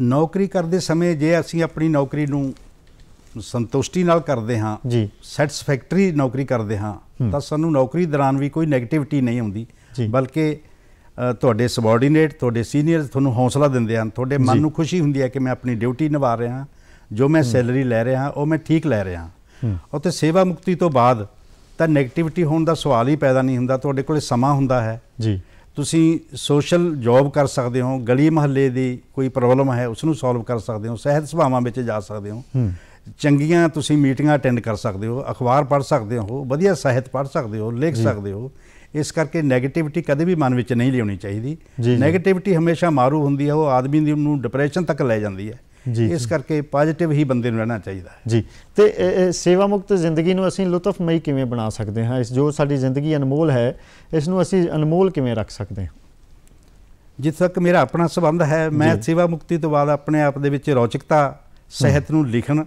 ਨੌਕਰੀ ਕਰਦੇ ਸਮੇਂ ਜੇ ਅਸੀਂ ਆਪਣੀ ਨੌਕਰੀ ਨੂੰ ਸੰਤੁਸ਼ਟੀ ਨਾਲ ਕਰਦੇ ਹਾਂ ਜੀ ਸੈਟੀਸਫੈਕਟਰੀ ਨੌਕਰੀ ਕਰਦੇ ਹਾਂ ਤਾਂ ਸਾਨੂੰ ਨੌਕਰੀ ਦੌਰਾਨ ਵੀ ਕੋਈ 네ਗੇਟਿਵਿਟੀ ਨਹੀਂ ਆਉਂਦੀ ਬਲਕਿ ਤੁਹਾਡੇ ਸਬੋਰਡੀਨੇਟ ਤੁਹਾਡੇ ਸੀਨੀਅਰ ਤੁਹਾਨੂੰ ਹੌਸਲਾ ਦਿੰਦੇ ਹਨ ਤੁਹਾਡੇ ਮਨ ਨੂੰ ਖੁਸ਼ੀ ਹੁੰਦੀ ਹੈ ਕਿ ਮੈਂ ਆਪਣੀ ਡਿਊਟੀ ਨਿਭਾ ਰਿਹਾ ਹਾਂ ਜੋ ਮੈਂ ਸੈਲਰੀ ਲੈ ਰਿਹਾ ਹਾਂ ਉਹ ਮੈਂ ਠੀਕ ਲੈ ਰਿਹਾ ਹਾਂ ਅਤੇ ਸੇਵਾ ਮੁਕਤੀ ਤੋਂ ਬਾਅਦ ਤਾਂ 네ਗੇਟਿਵਿਟੀ ਹੋਣ ਦਾ ਸਵਾਲ ਹੀ ਪੈਦਾ ਨਹੀਂ ਹੁੰਦਾ ਤੁਹਾਡੇ ਕੋਲੇ ਸਮਾਂ ਹੁੰਦਾ ਹੈ ਜੀ ਤੁਸੀਂ ਸੋਸ਼ਲ ਜੌਬ ਕਰ ਸਕਦੇ ਹੋ ਗਲੀ ਮਹੱਲੇ ਦੀ ਕੋਈ ਪ੍ਰੋਬਲਮ ਹੈ ਉਸ ਨੂੰ ਸੋਲਵ ਕਰ ਸਕਦੇ ਹੋ ਸਿਹਤ ਸਭਾਵਾਂ ਵਿੱਚ ਜਾ ਸਕਦੇ ਹੋ ਚੰਗੀਆਂ ਤੁਸੀਂ ਮੀਟਿੰਗਾਂ ਅਟੈਂਡ ਕਰ ਸਕਦੇ ਹੋ ਅਖਬਾਰ ਪੜ੍ਹ ਸਕਦੇ ਹੋ ਵਧੀਆ ਸਾਹਿਤ ਪੜ੍ਹ ਸਕਦੇ ਹੋ ਲਿਖ ਸਕਦੇ ਹੋ ਇਸ ਕਰਕੇ 네ਗੇਟਿਵਿਟੀ ਕਦੇ ਵੀ ਮਨ ਵਿੱਚ ਨਹੀਂ ਲਿਆਉਣੀ ਚਾਹੀਦੀ 네ਗੇਟਿਵਿਟੀ ਹਮੇਸ਼ਾ ਮਾਰੂ ਹੁੰਦੀ ਹੈ ਉਹ ਆਦਮੀ ਨੂੰ ਡਿਪਰੈਸ਼ਨ ਤੱਕ ਲੈ ਜਾਂਦੀ ਹੈ ਇਸ ਕਰਕੇ ਪੋਜ਼ਿਟਿਵ ਹੀ ਬੰਦੇ ਨੂੰ ਰਹਿਣਾ ਚਾਹੀਦਾ ਹੈ ਜੀ ਤੇ ਸੇਵਾ ਮੁਕਤ ਜ਼ਿੰਦਗੀ ਨੂੰ ਅਸੀਂ ਲੁਤਫਮਈ ਕਿਵੇਂ ਬਣਾ ਸਕਦੇ ਹਾਂ ਇਸ ਜੋ ਸਾਡੀ ਜ਼ਿੰਦਗੀ ਅਨਮੋਲ ਹੈ ਇਸ ਨੂੰ ਅਸੀਂ ਅਨਮੋਲ ਕਿਵੇਂ ਰੱਖ ਸਕਦੇ ਹਾਂ ਜਿੱਥੇ ਤੱਕ ਮੇਰਾ ਆਪਣਾ ਸਬੰਧ ਹੈ ਮੈਂ ਸੇਵਾ ਮੁਕਤੀ ਤੋਂ ਬਾਅਦ ਆਪਣੇ ਆਪ ਦੇ ਵਿੱਚ ਰੌਚਕਤਾ ਸਿਹਤ ਨੂੰ ਲਿਖਣ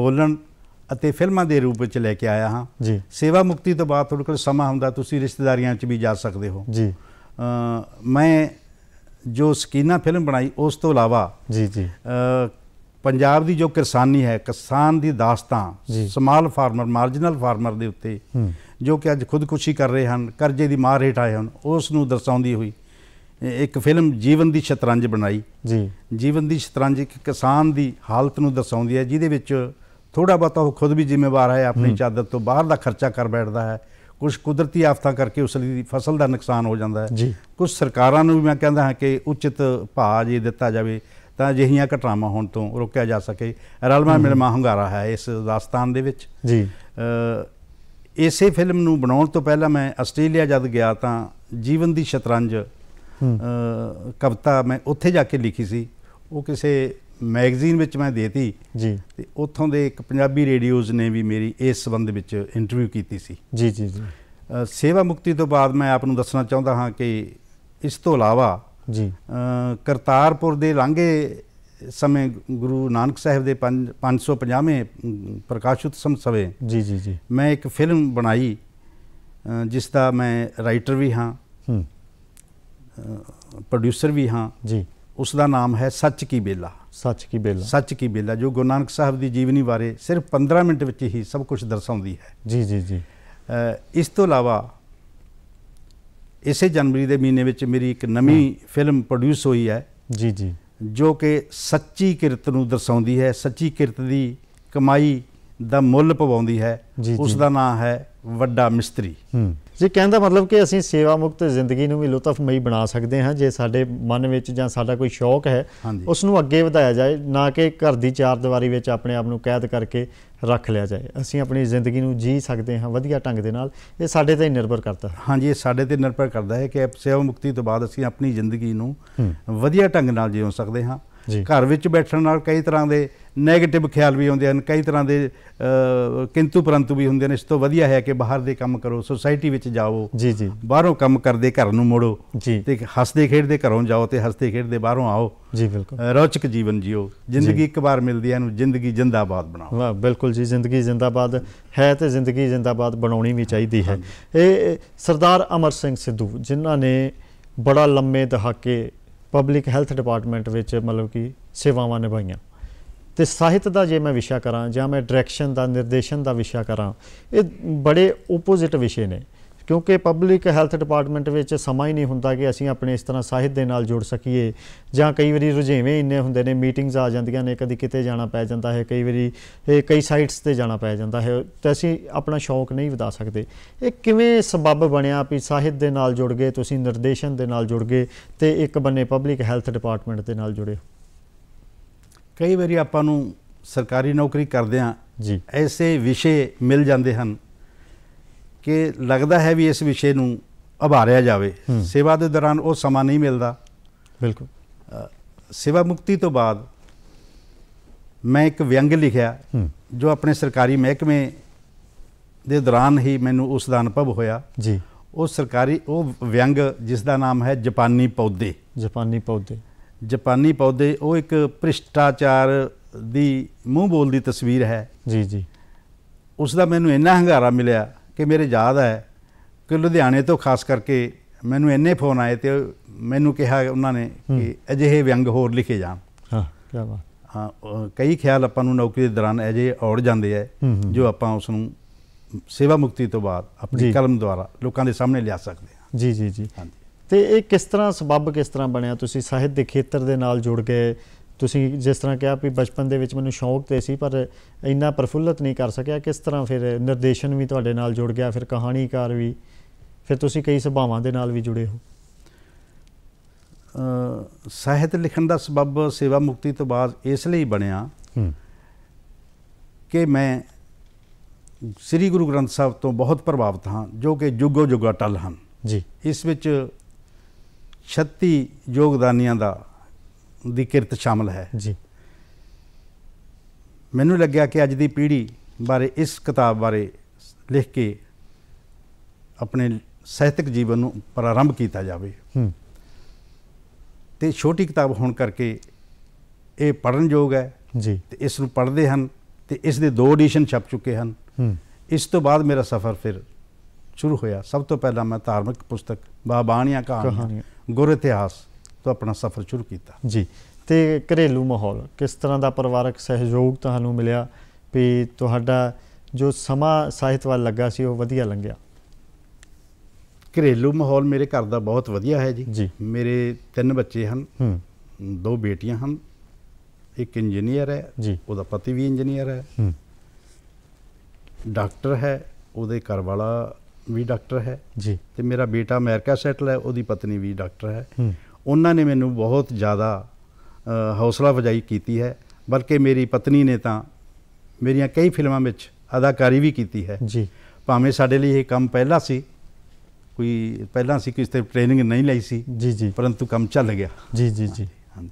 ਬੋਲਣ ਅਤੇ ਫਿਲਮਾਂ ਦੇ ਰੂਪ ਵਿੱਚ ਲੈ ਕੇ ਆਇਆ ਹਾਂ ਜੀ ਸੇਵਾ ਮੁਕਤੀ ਤੋਂ ਬਾਅਦ ਤੁਹਾਡੇ ਕੋਲ ਸਮਾਂ ਹੁੰਦਾ ਤੁਸੀਂ ਰਿਸ਼ਤੇਦਾਰੀਆਂ 'ਚ ਵੀ ਜਾ ਸਕਦੇ ਹੋ ਜੀ ਮੈਂ ਜੋ ਸਕੀਨਾ ਫਿਲਮ ਬਣਾਈ ਉਸ ਤੋਂ ਇਲਾਵਾ ਜੀ ਜੀ ਪੰਜਾਬ ਦੀ ਜੋ ਕਿਸਾਨੀ ਹੈ ਕਿਸਾਨ ਦੀ ਦਾਸਤਾਂ ਸਮਾਲ ਫਾਰਮਰ ਮਾਰਜਨਲ ਫਾਰਮਰ ਦੇ ਉੱਤੇ ਜੋ ਕਿ ਅੱਜ ਖੁਦਕੁਸ਼ੀ ਕਰ ਰਹੇ ਹਨ ਕਰਜ਼ੇ ਦੀ ਮਾਰ ਹੇਠ ਆਏ ਹਨ ਉਸ ਨੂੰ ਦਰਸਾਉਂਦੀ ਹੋਈ ਇੱਕ ਫਿਲਮ ਜੀਵਨ ਦੀ ਸ਼ਤਰੰਜ ਬਣਾਈ ਜੀ ਜੀਵਨ ਦੀ ਸ਼ਤਰੰਜ ਇੱਕ ਕਿਸਾਨ ਦੀ ਹਾਲਤ ਨੂੰ ਦਰਸਾਉਂਦੀ ਹੈ ਜਿਹਦੇ ਵਿੱਚ ਥੋੜਾ ਬਹੁਤਾ ਉਹ ਖੁਦ ਵੀ ਜ਼ਿੰਮੇਵਾਰ ਹੈ ਆਪਣੀ ਚਾਦਰ ਤੋਂ ਬਾਹਰ ਦਾ ਖਰਚਾ ਕਰ ਬੈਠਦਾ ਹੈ ਕੁਝ ਕੁਦਰਤੀ ਆਫਤਾਂ ਕਰਕੇ ਉਸ ਦੀ ਫਸਲ ਦਾ ਨੁਕਸਾਨ ਹੋ ਜਾਂਦਾ ਹੈ ਜੀ ਕੁਝ ਸਰਕਾਰਾਂ ਨੂੰ ਵੀ ਮੈਂ ਕਹਿੰਦਾ ਹਾਂ ਕਿ ਉਚਿਤ ਭਾਅ ਜੇ ਦਿੱਤਾ ਜਾਵੇ ਤਾਂ ਅਜਿਹੀਆਂ ਘਟਨਾਵਾਂ ਹੋਣ ਤੋਂ ਰੋਕਿਆ ਜਾ ਸਕੇ ਰਲਮਾ ਮਿਲਮਾ ਹੰਗਾਰਾ ਹੈ ਇਸ ਦਾਸਤਾਨ ਦੇ ਵਿੱਚ ਜੀ ਇਸੇ ਫਿਲਮ ਨੂੰ ਬਣਾਉਣ ਤੋਂ ਪਹਿਲਾਂ ਮੈਂ ਆਸਟ੍ਰੇਲੀਆ ਜਦ ਗਿਆ ਤਾਂ ਜੀਵਨ ਦੀ ਸ਼ਤਰੰਜ ਕਵਤਾ ਮੈਂ ਉੱਥੇ ਜਾ ਕੇ ਲਿਖੀ ਸੀ ਉਹ ਕਿਸੇ ਮੈਗਜ਼ੀਨ ਵਿੱਚ ਮੈਂ ਦੇਤੀ ਜੀ ਤੇ ਉੱਥੋਂ ਦੇ ਇੱਕ ਪੰਜਾਬੀ ਰੇਡੀਓਜ਼ ਨੇ ਵੀ ਮੇਰੀ ਇਸ ਸੰਬੰਧ ਵਿੱਚ ਇੰਟਰਵਿਊ ਕੀਤੀ ਸੀ ਜੀ ਜੀ ਜੀ ਸੇਵਾ ਮੁਕਤੀ ਤੋਂ ਬਾਅਦ ਮੈਂ ਆਪ ਨੂੰ ਦੱਸਣਾ ਚਾਹੁੰਦਾ ਹਾਂ ਕਿ ਇਸ ਤੋਂ ਇਲਾਵਾ ਜੀ ਕਰਤਾਰਪੁਰ ਦੇ ਲਾਂਘੇ ਸਮੇਂ ਗੁਰੂ ਨਾਨਕ ਸਾਹਿਬ ਦੇ 550ਵੇਂ ਪ੍ਰਕਾਸ਼ਿਤ ਸਮਸਵੇ ਜੀ ਜੀ ਜੀ ਮੈਂ ਇੱਕ ਫਿਲਮ ਬਣਾਈ ਜਿਸ ਦਾ ਮੈਂ ਰਾਈਟਰ ਵੀ ਹਾਂ ਹੂੰ ਪ੍ਰੋਡਿਊਸਰ ਵੀ ਹਾਂ ਜੀ ਉਸ ਦਾ ਨਾਮ ਹੈ ਸੱਚ ਕੀ ਬੇਲਾ ਸੱਚ ਕੀ ਬੇਲਾ ਸੱਚ ਕੀ ਬੇਲਾ ਜੋ ਗੁਰੂ ਨਾਨਕ ਸਾਹਿਬ ਦੀ ਜੀਵਨੀ ਬਾਰੇ ਸਿਰਫ 15 ਮਿੰਟ ਵਿੱਚ ਹੀ ਸਭ ਕੁਝ ਦਰਸਾਉਂਦੀ ਹੈ ਜੀ ਜੀ ਜੀ ਇਸ ਤੋਂ ਇਲਾਵਾ ਇਸੇ ਜਨਵਰੀ ਦੇ ਮਹੀਨੇ ਵਿੱਚ ਮੇਰੀ ਇੱਕ ਨਵੀਂ ਫਿਲਮ ਪ੍ਰੋਡਿਊਸ ਹੋਈ ਹੈ ਜੀ ਜੀ ਜੋ ਕਿ ਸੱਚੀ ਕਿਰਤ ਨੂੰ ਦਰਸਾਉਂਦੀ ਹੈ ਸੱਚੀ ਕਿਰਤ ਦੀ ਕਮਾਈ ਦਾ ਮੁੱਲ ਪਵਾਉਂਦੀ ਹੈ ਉਸ ਦਾ ਨਾਮ ਹੈ ਵੱਡਾ ਮਿਸਤਰੀ ਹੂੰ ਜੀ ਕਹਿੰਦਾ ਮਤਲਬ ਕਿ ਅਸੀਂ ਸੇਵਾ ਮੁਕਤ ਜ਼ਿੰਦਗੀ ਨੂੰ ਵੀ ਲੁਤਫਮਈ ਬਣਾ ਸਕਦੇ ਹਾਂ ਜੇ ਸਾਡੇ ਮਨ ਵਿੱਚ ਜਾਂ ਸਾਡਾ ਕੋਈ ਸ਼ੌਕ ਹੈ ਉਸ ਨੂੰ ਅੱਗੇ ਵਧਾਇਆ ਜਾਏ ਨਾ ਕਿ ਘਰ ਦੀ ਚਾਰ ਦੀਵਾਰੀ ਵਿੱਚ ਆਪਣੇ ਆਪ ਨੂੰ ਕੈਦ ਕਰਕੇ ਰੱਖ ਲਿਆ ਜਾਏ ਅਸੀਂ ਆਪਣੀ ਜ਼ਿੰਦਗੀ ਨੂੰ ਜੀ ਸਕਦੇ ਹਾਂ ਵਧੀਆ ਢੰਗ ਦੇ ਨਾਲ ਇਹ ਸਾਡੇ ਤੇ ਹੀ ਨਿਰਭਰ ਕਰਦਾ ਹਾਂਜੀ ਇਹ ਸਾਡੇ ਤੇ ਨਿਰਭਰ ਕਰਦਾ ਹੈ ਕਿ ਸੇਵਾ ਮੁਕਤੀ ਤੋਂ ਬਾਅਦ ਅਸੀਂ ਆਪਣੀ ਜ਼ਿੰਦਗੀ ਨੂੰ ਵਧੀਆ ਢੰਗ ਨਾਲ ਜੀਉ ਸਕਦੇ ਹਾਂ ਘਰ ਵਿੱਚ ਬੈਠਣ ਨਾਲ ਕਈ ਤਰ੍ਹਾਂ ਦੇ ਨੈਗੇਟਿਵ ਖਿਆਲ ਵੀ ਆਉਂਦੇ ਹਨ ਕਈ ਤਰ੍ਹਾਂ ਦੇ ਕਿੰਤੂ ਪਰੰਤੂ ਵੀ ਹੁੰਦੇ ਨੇ ਇਸ ਤੋਂ ਵਧੀਆ ਹੈ ਕਿ ਬਾਹਰ ਦੇ ਕੰਮ ਕਰੋ ਸੋਸਾਇਟੀ ਵਿੱਚ ਜਾਓ ਜੀ ਜੀ ਬਾਹਰੋਂ ਕੰਮ ਕਰਦੇ ਘਰ ਨੂੰ ਮੋੜੋ ਜੀ ਤੇ ਹੱਸਦੇ ਖੇਡਦੇ ਘਰੋਂ ਜਾਓ ਤੇ ਹੱਸਦੇ ਖੇਡਦੇ ਬਾਹਰੋਂ ਆਓ ਜੀ ਬਿਲਕੁਲ ਰੌਚਕ ਜੀਵਨ ਜਿਓ ਜ਼ਿੰਦਗੀ ਇੱਕ ਵਾਰ ਮਿਲਦੀ ਹੈ ਨੂੰ ਜ਼ਿੰਦਗੀ ਜਿੰਦਾਬਾਦ ਬਣਾਓ ਵਾਹ ਬਿਲਕੁਲ ਜੀ ਜ਼ਿੰਦਗੀ ਜਿੰਦਾਬਾਦ ਹੈ ਤੇ ਜ਼ਿੰਦਗੀ ਜਿੰਦਾਬਾਦ ਬਣਾਉਣੀ ਵੀ ਚਾਹੀਦੀ ਹੈ ਇਹ ਸਰਦਾਰ ਅਮਰ ਸਿੰਘ ਸਿੱਧੂ ਜਿਨ੍ਹਾਂ ਨੇ ਬੜਾ ਲੰਮੇ ਦਹਾਕੇ ਪਬਲਿਕ ਹੈਲਥ ਡਿਪਾਰਟਮੈਂਟ ਵਿੱਚ ਮਤਲਬ ਕਿ ਸੇਵਾਵਾਂ ਨਿਭਾਈਆਂ ਤੇ ਸਾਹਿਤ ਦਾ ਜੇ ਮੈਂ ਵਿਸ਼ਾ ਕਰਾਂ ਜਾਂ ਮੈਂ ਡਾਇਰੈਕਸ਼ਨ ਦਾ ਨਿਰਦੇਸ਼ਨ ਦਾ ਵਿਸ਼ਾ ਕਰਾਂ ਇਹ ਬੜੇ ਆਪੋਜ਼ਿਟ ਵਿਸ਼ੇ ਨੇ ਕਿਉਂਕਿ ਪਬਲਿਕ ਹੈਲਥ ਡਿਪਾਰਟਮੈਂਟ ਵਿੱਚ ਸਮਾਂ ਹੀ ਨਹੀਂ ਹੁੰਦਾ ਕਿ ਅਸੀਂ ਆਪਣੇ ਇਸ ਤਰ੍ਹਾਂ ਸਾਹਿਤ ਦੇ ਨਾਲ ਜੁੜ ਸਕੀਏ ਜਾਂ ਕਈ ਵਾਰੀ ਰੁਝੇਵੇਂ ਇੰਨੇ ਹੁੰਦੇ ਨੇ ਮੀਟਿੰਗਸ ਆ ਜਾਂਦੀਆਂ ਨੇ ਕਦੀ ਕਿਤੇ ਜਾਣਾ ਪੈ ਜਾਂਦਾ ਹੈ ਕਈ ਵਾਰੀ ਇਹ ਕਈ ਸਾਈਟਸ ਤੇ ਜਾਣਾ ਪੈ ਜਾਂਦਾ ਹੈ ਤੇ ਅਸੀਂ ਆਪਣਾ ਸ਼ੌਕ ਨਹੀਂ ਵਧਾ ਸਕਦੇ ਇਹ ਕਿਵੇਂ ਸਬਬ ਬਣਿਆ ਵੀ ਸਾਹਿਤ ਦੇ ਨਾਲ ਜੁੜ ਗਏ ਤੁਸੀਂ ਨਿਰਦੇਸ਼ਨ ਦੇ ਨਾਲ ਜੁੜ ਗਏ ਤੇ ਇੱਕ ਬੰਨੇ ਪਬਲਿਕ ਹੈਲਥ ਡਿਪਾਰਟਮੈਂਟ ਦੇ ਨਾਲ ਜੁੜੇ ਕਈ ਵਾਰੀ ਆਪਾਂ ਨੂੰ ਸਰਕਾਰੀ ਨੌਕਰੀ ਕਰਦੇ ਆਂ ਜੀ ਐਸੇ ਵਿਸ਼ੇ ਮਿਲ ਜਾਂਦੇ ਹਨ ਕਿ ਲੱਗਦਾ ਹੈ ਵੀ ਇਸ ਵਿਸ਼ੇ ਨੂੰ ਉਭਾਰਿਆ ਜਾਵੇ ਸੇਵਾ ਦੇ ਦੌਰਾਨ ਉਹ ਸਮਾਂ ਨਹੀਂ ਮਿਲਦਾ ਬਿਲਕੁਲ ਸੇਵਾ ਮੁਕਤੀ ਤੋਂ ਬਾਅਦ ਮੈਂ ਇੱਕ ਵਿਅੰਗ ਲਿਖਿਆ ਜੋ ਆਪਣੇ ਸਰਕਾਰੀ ਮਹਿਕਮੇ ਦੇ ਦੌਰਾਨ ਹੀ ਮੈਨੂੰ ਉਸ ਦਾ ਅਨੁਭਵ ਹੋਇਆ ਜੀ ਉਹ ਸਰਕਾਰੀ ਉਹ ਵਿਅੰਗ ਜਿਸ ਦਾ ਨਾਮ ਹੈ ਜਾਪਾਨੀ ਪੌਦੇ ਜਾਪਾਨੀ ਪੌਦੇ ਜਾਪਾਨੀ ਪੌਦੇ ਉਹ ਇੱਕ ਭ੍ਰਿਸ਼ਟਾਚਾਰ ਦੀ ਮੂੰਹ ਬੋਲਦੀ ਤਸਵੀਰ ਹੈ ਜੀ ਜੀ ਉਸ ਦਾ ਮੈਨੂੰ ਇੰਨਾ ਹੰਗਾਰਾ ਮਿਲਿਆ ਕਿ ਮੇਰੇ ਯਾਦ ਹੈ ਕਿ ਲੁਧਿਆਣੇ ਤੋਂ ਖਾਸ ਕਰਕੇ ਮੈਨੂੰ ਇੰਨੇ ਫੋਨ ਆਏ ਤੇ ਮੈਨੂੰ ਕਿਹਾ ਉਹਨਾਂ ਨੇ ਕਿ ਅਜਿਹੇ ਵਿਅੰਗ ਹੋਰ ਲਿਖੇ ਜਾਣ ਹਾਂ ਕੀ ਬਾਤ ਹਾਂ ਕਈ ਖਿਆਲ ਆਪਾਂ ਨੂੰ ਨੌਕਰੀ ਦੇ ਦੌਰਾਨ ਅਜੇ ਔੜ ਜਾਂਦੇ ਆ ਜੋ ਆਪਾਂ ਉਸ ਨੂੰ ਸੇਵਾ ਮੁਕਤੀ ਤੋਂ ਬਾਅਦ ਆਪਣੀ ਕਲਮ ਦੁਆਰਾ ਲੋਕਾਂ ਦੇ ਸਾਹਮਣੇ ਲਿਆ ਸਕਦੇ ਹਾਂ ਜੀ ਜੀ ਜੀ ਤੇ ਇਹ ਕਿਸ ਤਰ੍ਹਾਂ ਸਬਬ ਕਿਸ ਤਰ੍ਹਾਂ ਬਣਿਆ ਤੁਸੀਂ ਸਾਹਿਤ ਦੇ ਖੇਤਰ ਦੇ ਨਾਲ ਜੁੜ ਗਏ ਤੁਸੀਂ ਜਿਸ ਤਰ੍ਹਾਂ ਕਿਹਾ ਵੀ ਬਚਪਨ ਦੇ ਵਿੱਚ ਮੈਨੂੰ ਸ਼ੌਂਕ ਤੇ ਸੀ ਪਰ ਇੰਨਾ ਪ੍ਰਫੁੱਲਤ ਨਹੀਂ ਕਰ ਸਕਿਆ ਕਿਸ ਤਰ੍ਹਾਂ ਫਿਰ ਨਿਰਦੇਸ਼ਨ ਵੀ ਤੁਹਾਡੇ ਨਾਲ ਜੁੜ ਗਿਆ ਫਿਰ ਕਹਾਣੀਕਾਰ ਵੀ ਫਿਰ ਤੁਸੀਂ ਕਈ ਸੁਭਾਵਾਂ ਦੇ ਨਾਲ ਵੀ ਜੁੜੇ ਹੋ ਸਾਹਿਤ ਲਿਖਣ ਦਾ ਸਬਬ ਸੇਵਾ ਮੁਕਤੀ ਤੋਂ ਬਾਅਦ ਇਸ ਲਈ ਬਣਿਆ ਕਿ ਮੈਂ ਸ੍ਰੀ ਗੁਰੂ ਗ੍ਰੰਥ ਸਾਹਿਬ ਤੋਂ ਬਹੁਤ ਪ੍ਰਭਾਵਿਤ ਹਾਂ ਜੋ ਕਿ ਜੁਗੋ ਜੁਗਾ ਟਲ ਹਨ ਜੀ ਇਸ ਵਿੱਚ 36 ਯੋਗਦਾਨੀਆਂ ਦਾ ਦੀ ਕਿਰਤ ਸ਼ਾਮਲ ਹੈ ਜੀ ਮੈਨੂੰ ਲੱਗਿਆ ਕਿ ਅੱਜ ਦੀ ਪੀੜ੍ਹੀ ਬਾਰੇ ਇਸ ਕਿਤਾਬ ਬਾਰੇ ਲਿਖ ਕੇ ਆਪਣੇ ਸਾਹਿਤਕ ਜੀਵਨ ਨੂੰ ਪ੍ਰਾਰੰਭ ਕੀਤਾ ਜਾਵੇ ਤੇ ਛੋਟੀ ਕਿਤਾਬ ਹੋਣ ਕਰਕੇ ਇਹ ਪੜਨ ਯੋਗ ਹੈ ਜੀ ਤੇ ਇਸ ਨੂੰ ਪੜਦੇ ਹਨ ਤੇ ਇਸ ਦੇ ਦੋ ਐਡੀਸ਼ਨ ਛਪ ਚੁੱਕੇ ਹਨ ਇਸ ਤੋਂ ਬਾਅਦ ਮੇਰਾ ਸਫ਼ਰ ਫਿਰ ਸ਼ੁਰੂ ਹੋਇਆ ਸਭ ਤੋਂ ਪਹਿਲਾਂ ਮੈਂ ਧਾਰਮਿਕ ਪੁਸਤਕ ਬਾਬਾਨੀਆਂ ਕਹਾਣੀਆਂ ਗੁਰ ਇਤਿਹਾਸ ਤੋਂ ਆਪਣਾ ਸਫ਼ਰ ਸ਼ੁਰੂ ਕੀਤਾ ਜੀ ਤੇ ਘਰੇਲੂ ਮਾਹੌਲ ਕਿਸ ਤਰ੍ਹਾਂ ਦਾ ਪਰਿਵਾਰਕ ਸਹਿਯੋਗ ਤੁਹਾਨੂੰ ਮਿਲਿਆ ਵੀ ਤੁਹਾਡਾ ਜੋ ਸਮਾਂ ਸਾਹਿਤ ਵੱਲ ਲੱਗਾ ਸੀ ਉਹ ਵਧੀਆ ਲੰਘਿਆ ਘਰੇਲੂ ਮਾਹੌਲ ਮੇਰੇ ਘਰ ਦਾ ਬਹੁਤ ਵਧੀਆ ਹੈ ਜੀ ਮੇਰੇ ਤਿੰਨ ਬੱਚੇ ਹਨ ਦੋ ਬੇਟੀਆਂ ਹਨ ਇੱਕ ਇੰਜੀਨੀਅਰ ਹੈ ਉਹਦਾ ਪਤੀ ਵੀ ਇੰਜੀਨੀਅਰ ਹੈ ਡਾਕਟਰ ਹੈ ਉਹਦੇ ਘਰ ਵਾਲਾ ਵੀ ਡਾਕਟਰ ਹੈ ਜੀ ਤੇ ਮੇਰਾ ਬੇਟਾ ਅਮਰੀਕਾ ਸੈਟਲ ਹੈ ਉਹਦੀ ਪਤਨੀ ਵੀ ਡਾਕਟਰ ਹੈ ਉਹਨਾਂ ਨੇ ਮੈਨੂੰ ਬਹੁਤ ਜ਼ਿਆਦਾ ਹੌਸਲਾ ਵਜਾਈ ਕੀਤੀ ਹੈ ਬਲਕਿ ਮੇਰੀ ਪਤਨੀ ਨੇ ਤਾਂ ਮੇਰੀਆਂ ਕਈ ਫਿਲਮਾਂ ਵਿੱਚ ਅਦਾਕਾਰੀ ਵੀ ਕੀਤੀ ਹੈ ਜੀ ਭਾਵੇਂ ਸਾਡੇ ਲਈ ਇਹ ਕੰਮ ਪਹਿਲਾ ਸੀ ਕੋਈ ਪਹਿਲਾਂ ਸੀ ਕਿਸੇ ਤੇ ਟ੍ਰੇਨਿੰਗ ਨਹੀਂ ਲਈ ਸੀ ਜੀ ਜੀ ਪਰੰਤੂ ਕੰਮ ਚੱਲ ਗਿਆ ਜੀ ਜੀ ਜੀ ਹਾਂਜੀ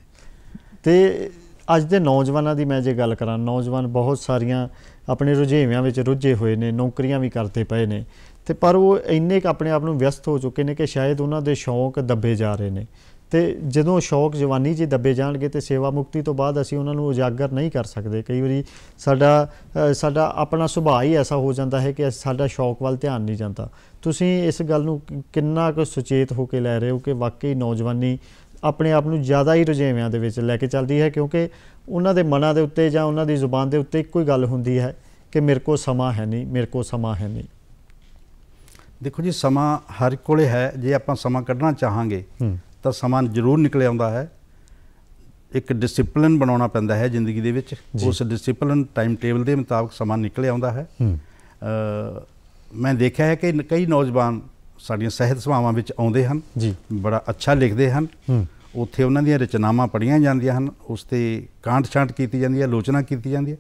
ਤੇ ਅੱਜ ਦੇ ਨੌਜਵਾਨਾਂ ਦੀ ਮੈਂ ਜੇ ਗੱਲ ਕਰਾਂ ਨੌਜਵਾਨ ਬਹੁਤ ਸਾਰੀਆਂ ਆਪਣੇ ਰੁਝੇਵਿਆਂ ਵਿੱਚ ਰੁੱਝੇ ਹੋਏ ਨੇ ਨੌਕਰੀਆਂ ਵੀ ਕਰਦੇ ਪਏ ਨੇ ਤੇ ਪਰ ਉਹ ਇੰਨੇ ਕ ਆਪਣੇ ਆਪ ਨੂੰ ਵਿਅਸਤ ਹੋ ਚੁੱਕੇ ਨੇ ਕਿ ਸ਼ਾਇਦ ਉਹਨਾਂ ਦੇ ਸ਼ੌਂਕ ਦੱਬੇ ਜਾ ਰਹੇ ਨੇ ਤੇ ਜਦੋਂ ਸ਼ੌਕ ਜਵਾਨੀ 'ਚ ਦੱਬੇ ਜਾਣਗੇ ਤੇ ਸੇਵਾ ਮੁਕਤੀ ਤੋਂ ਬਾਅਦ ਅਸੀਂ ਉਹਨਾਂ ਨੂੰ ਉਜਾਗਰ ਨਹੀਂ ਕਰ ਸਕਦੇ ਕਈ ਵਾਰੀ ਸਾਡਾ ਸਾਡਾ ਆਪਣਾ ਸੁਭਾਅ ਹੀ ਐਸਾ ਹੋ ਜਾਂਦਾ ਹੈ ਕਿ ਸਾਡਾ ਸ਼ੌਕ ਵੱਲ ਧਿਆਨ ਨਹੀਂ ਜਾਂਦਾ ਤੁਸੀਂ ਇਸ ਗੱਲ ਨੂੰ ਕਿੰਨਾ ਕੁ ਸੁਚੇਤ ਹੋ ਕੇ ਲੈ ਰਹੇ ਹੋ ਕਿ ਵਾਕਈ ਨੌਜਵਾਨੀ ਆਪਣੇ ਆਪ ਨੂੰ ਜ਼ਿਆਦਾ ਹੀ ਰੁਝੇਵਿਆਂ ਦੇ ਵਿੱਚ ਲੈ ਕੇ ਚੱਲਦੀ ਹੈ ਕਿਉਂਕਿ ਉਹਨਾਂ ਦੇ ਮਨਾਂ ਦੇ ਉੱਤੇ ਜਾਂ ਉਹਨਾਂ ਦੀ ਜ਼ੁਬਾਨ ਦੇ ਉੱਤੇ ਇੱਕੋ ਹੀ ਗੱਲ ਹੁੰਦੀ ਹੈ ਕਿ ਮੇਰੇ ਕੋ ਸਮਾਂ ਹੈ ਨਹੀਂ ਮੇਰੇ ਕੋ ਸਮਾਂ ਹੈ ਨਹੀਂ ਦੇਖੋ ਜੀ ਸਮਾਂ ਹਰ ਕੋਲੇ ਹੈ ਜੇ ਆਪਾਂ ਸਮਾਂ ਕੱਢਣਾ ਚਾਹਾਂਗੇ ਤਾਂ ਸਮਾਂ ਜ਼ਰੂਰ ਨਿਕਲ ਆਉਂਦਾ ਹੈ ਇੱਕ ਡਿਸਪਲਿਨ ਬਣਾਉਣਾ ਪੈਂਦਾ ਹੈ ਜ਼ਿੰਦਗੀ ਦੇ ਵਿੱਚ ਉਸ ਡਿਸਪਲਿਨ ਟਾਈਮ ਟੇਬਲ ਦੇ ਮੁਤਾਬਕ ਸਮਾਂ ਨਿਕਲ ਆਉਂਦਾ ਹੈ ਮੈਂ ਦੇਖਿਆ ਹੈ ਕਿ ਕਈ ਨੌਜਵਾਨ ਸਾਡੀਆਂ ਸਹਿਤ ਸਭਾਵਾਂ ਵਿੱਚ ਆਉਂਦੇ ਹਨ ਜੀ ਬੜਾ ਅੱਛਾ ਲਿਖਦੇ ਹਨ ਉੱਥੇ ਉਹਨਾਂ ਦੀਆਂ ਰਚਨਾਵਾਂ ਪੜੀਆਂ ਜਾਂਦੀਆਂ ਹਨ ਉਸ ਤੇ ਕਾਂਟ ਛਾਂਟ ਕੀਤੀ ਜਾਂਦੀ ਹੈ ਲੋਚਨਾ ਕੀਤੀ ਜਾਂਦੀ ਹੈ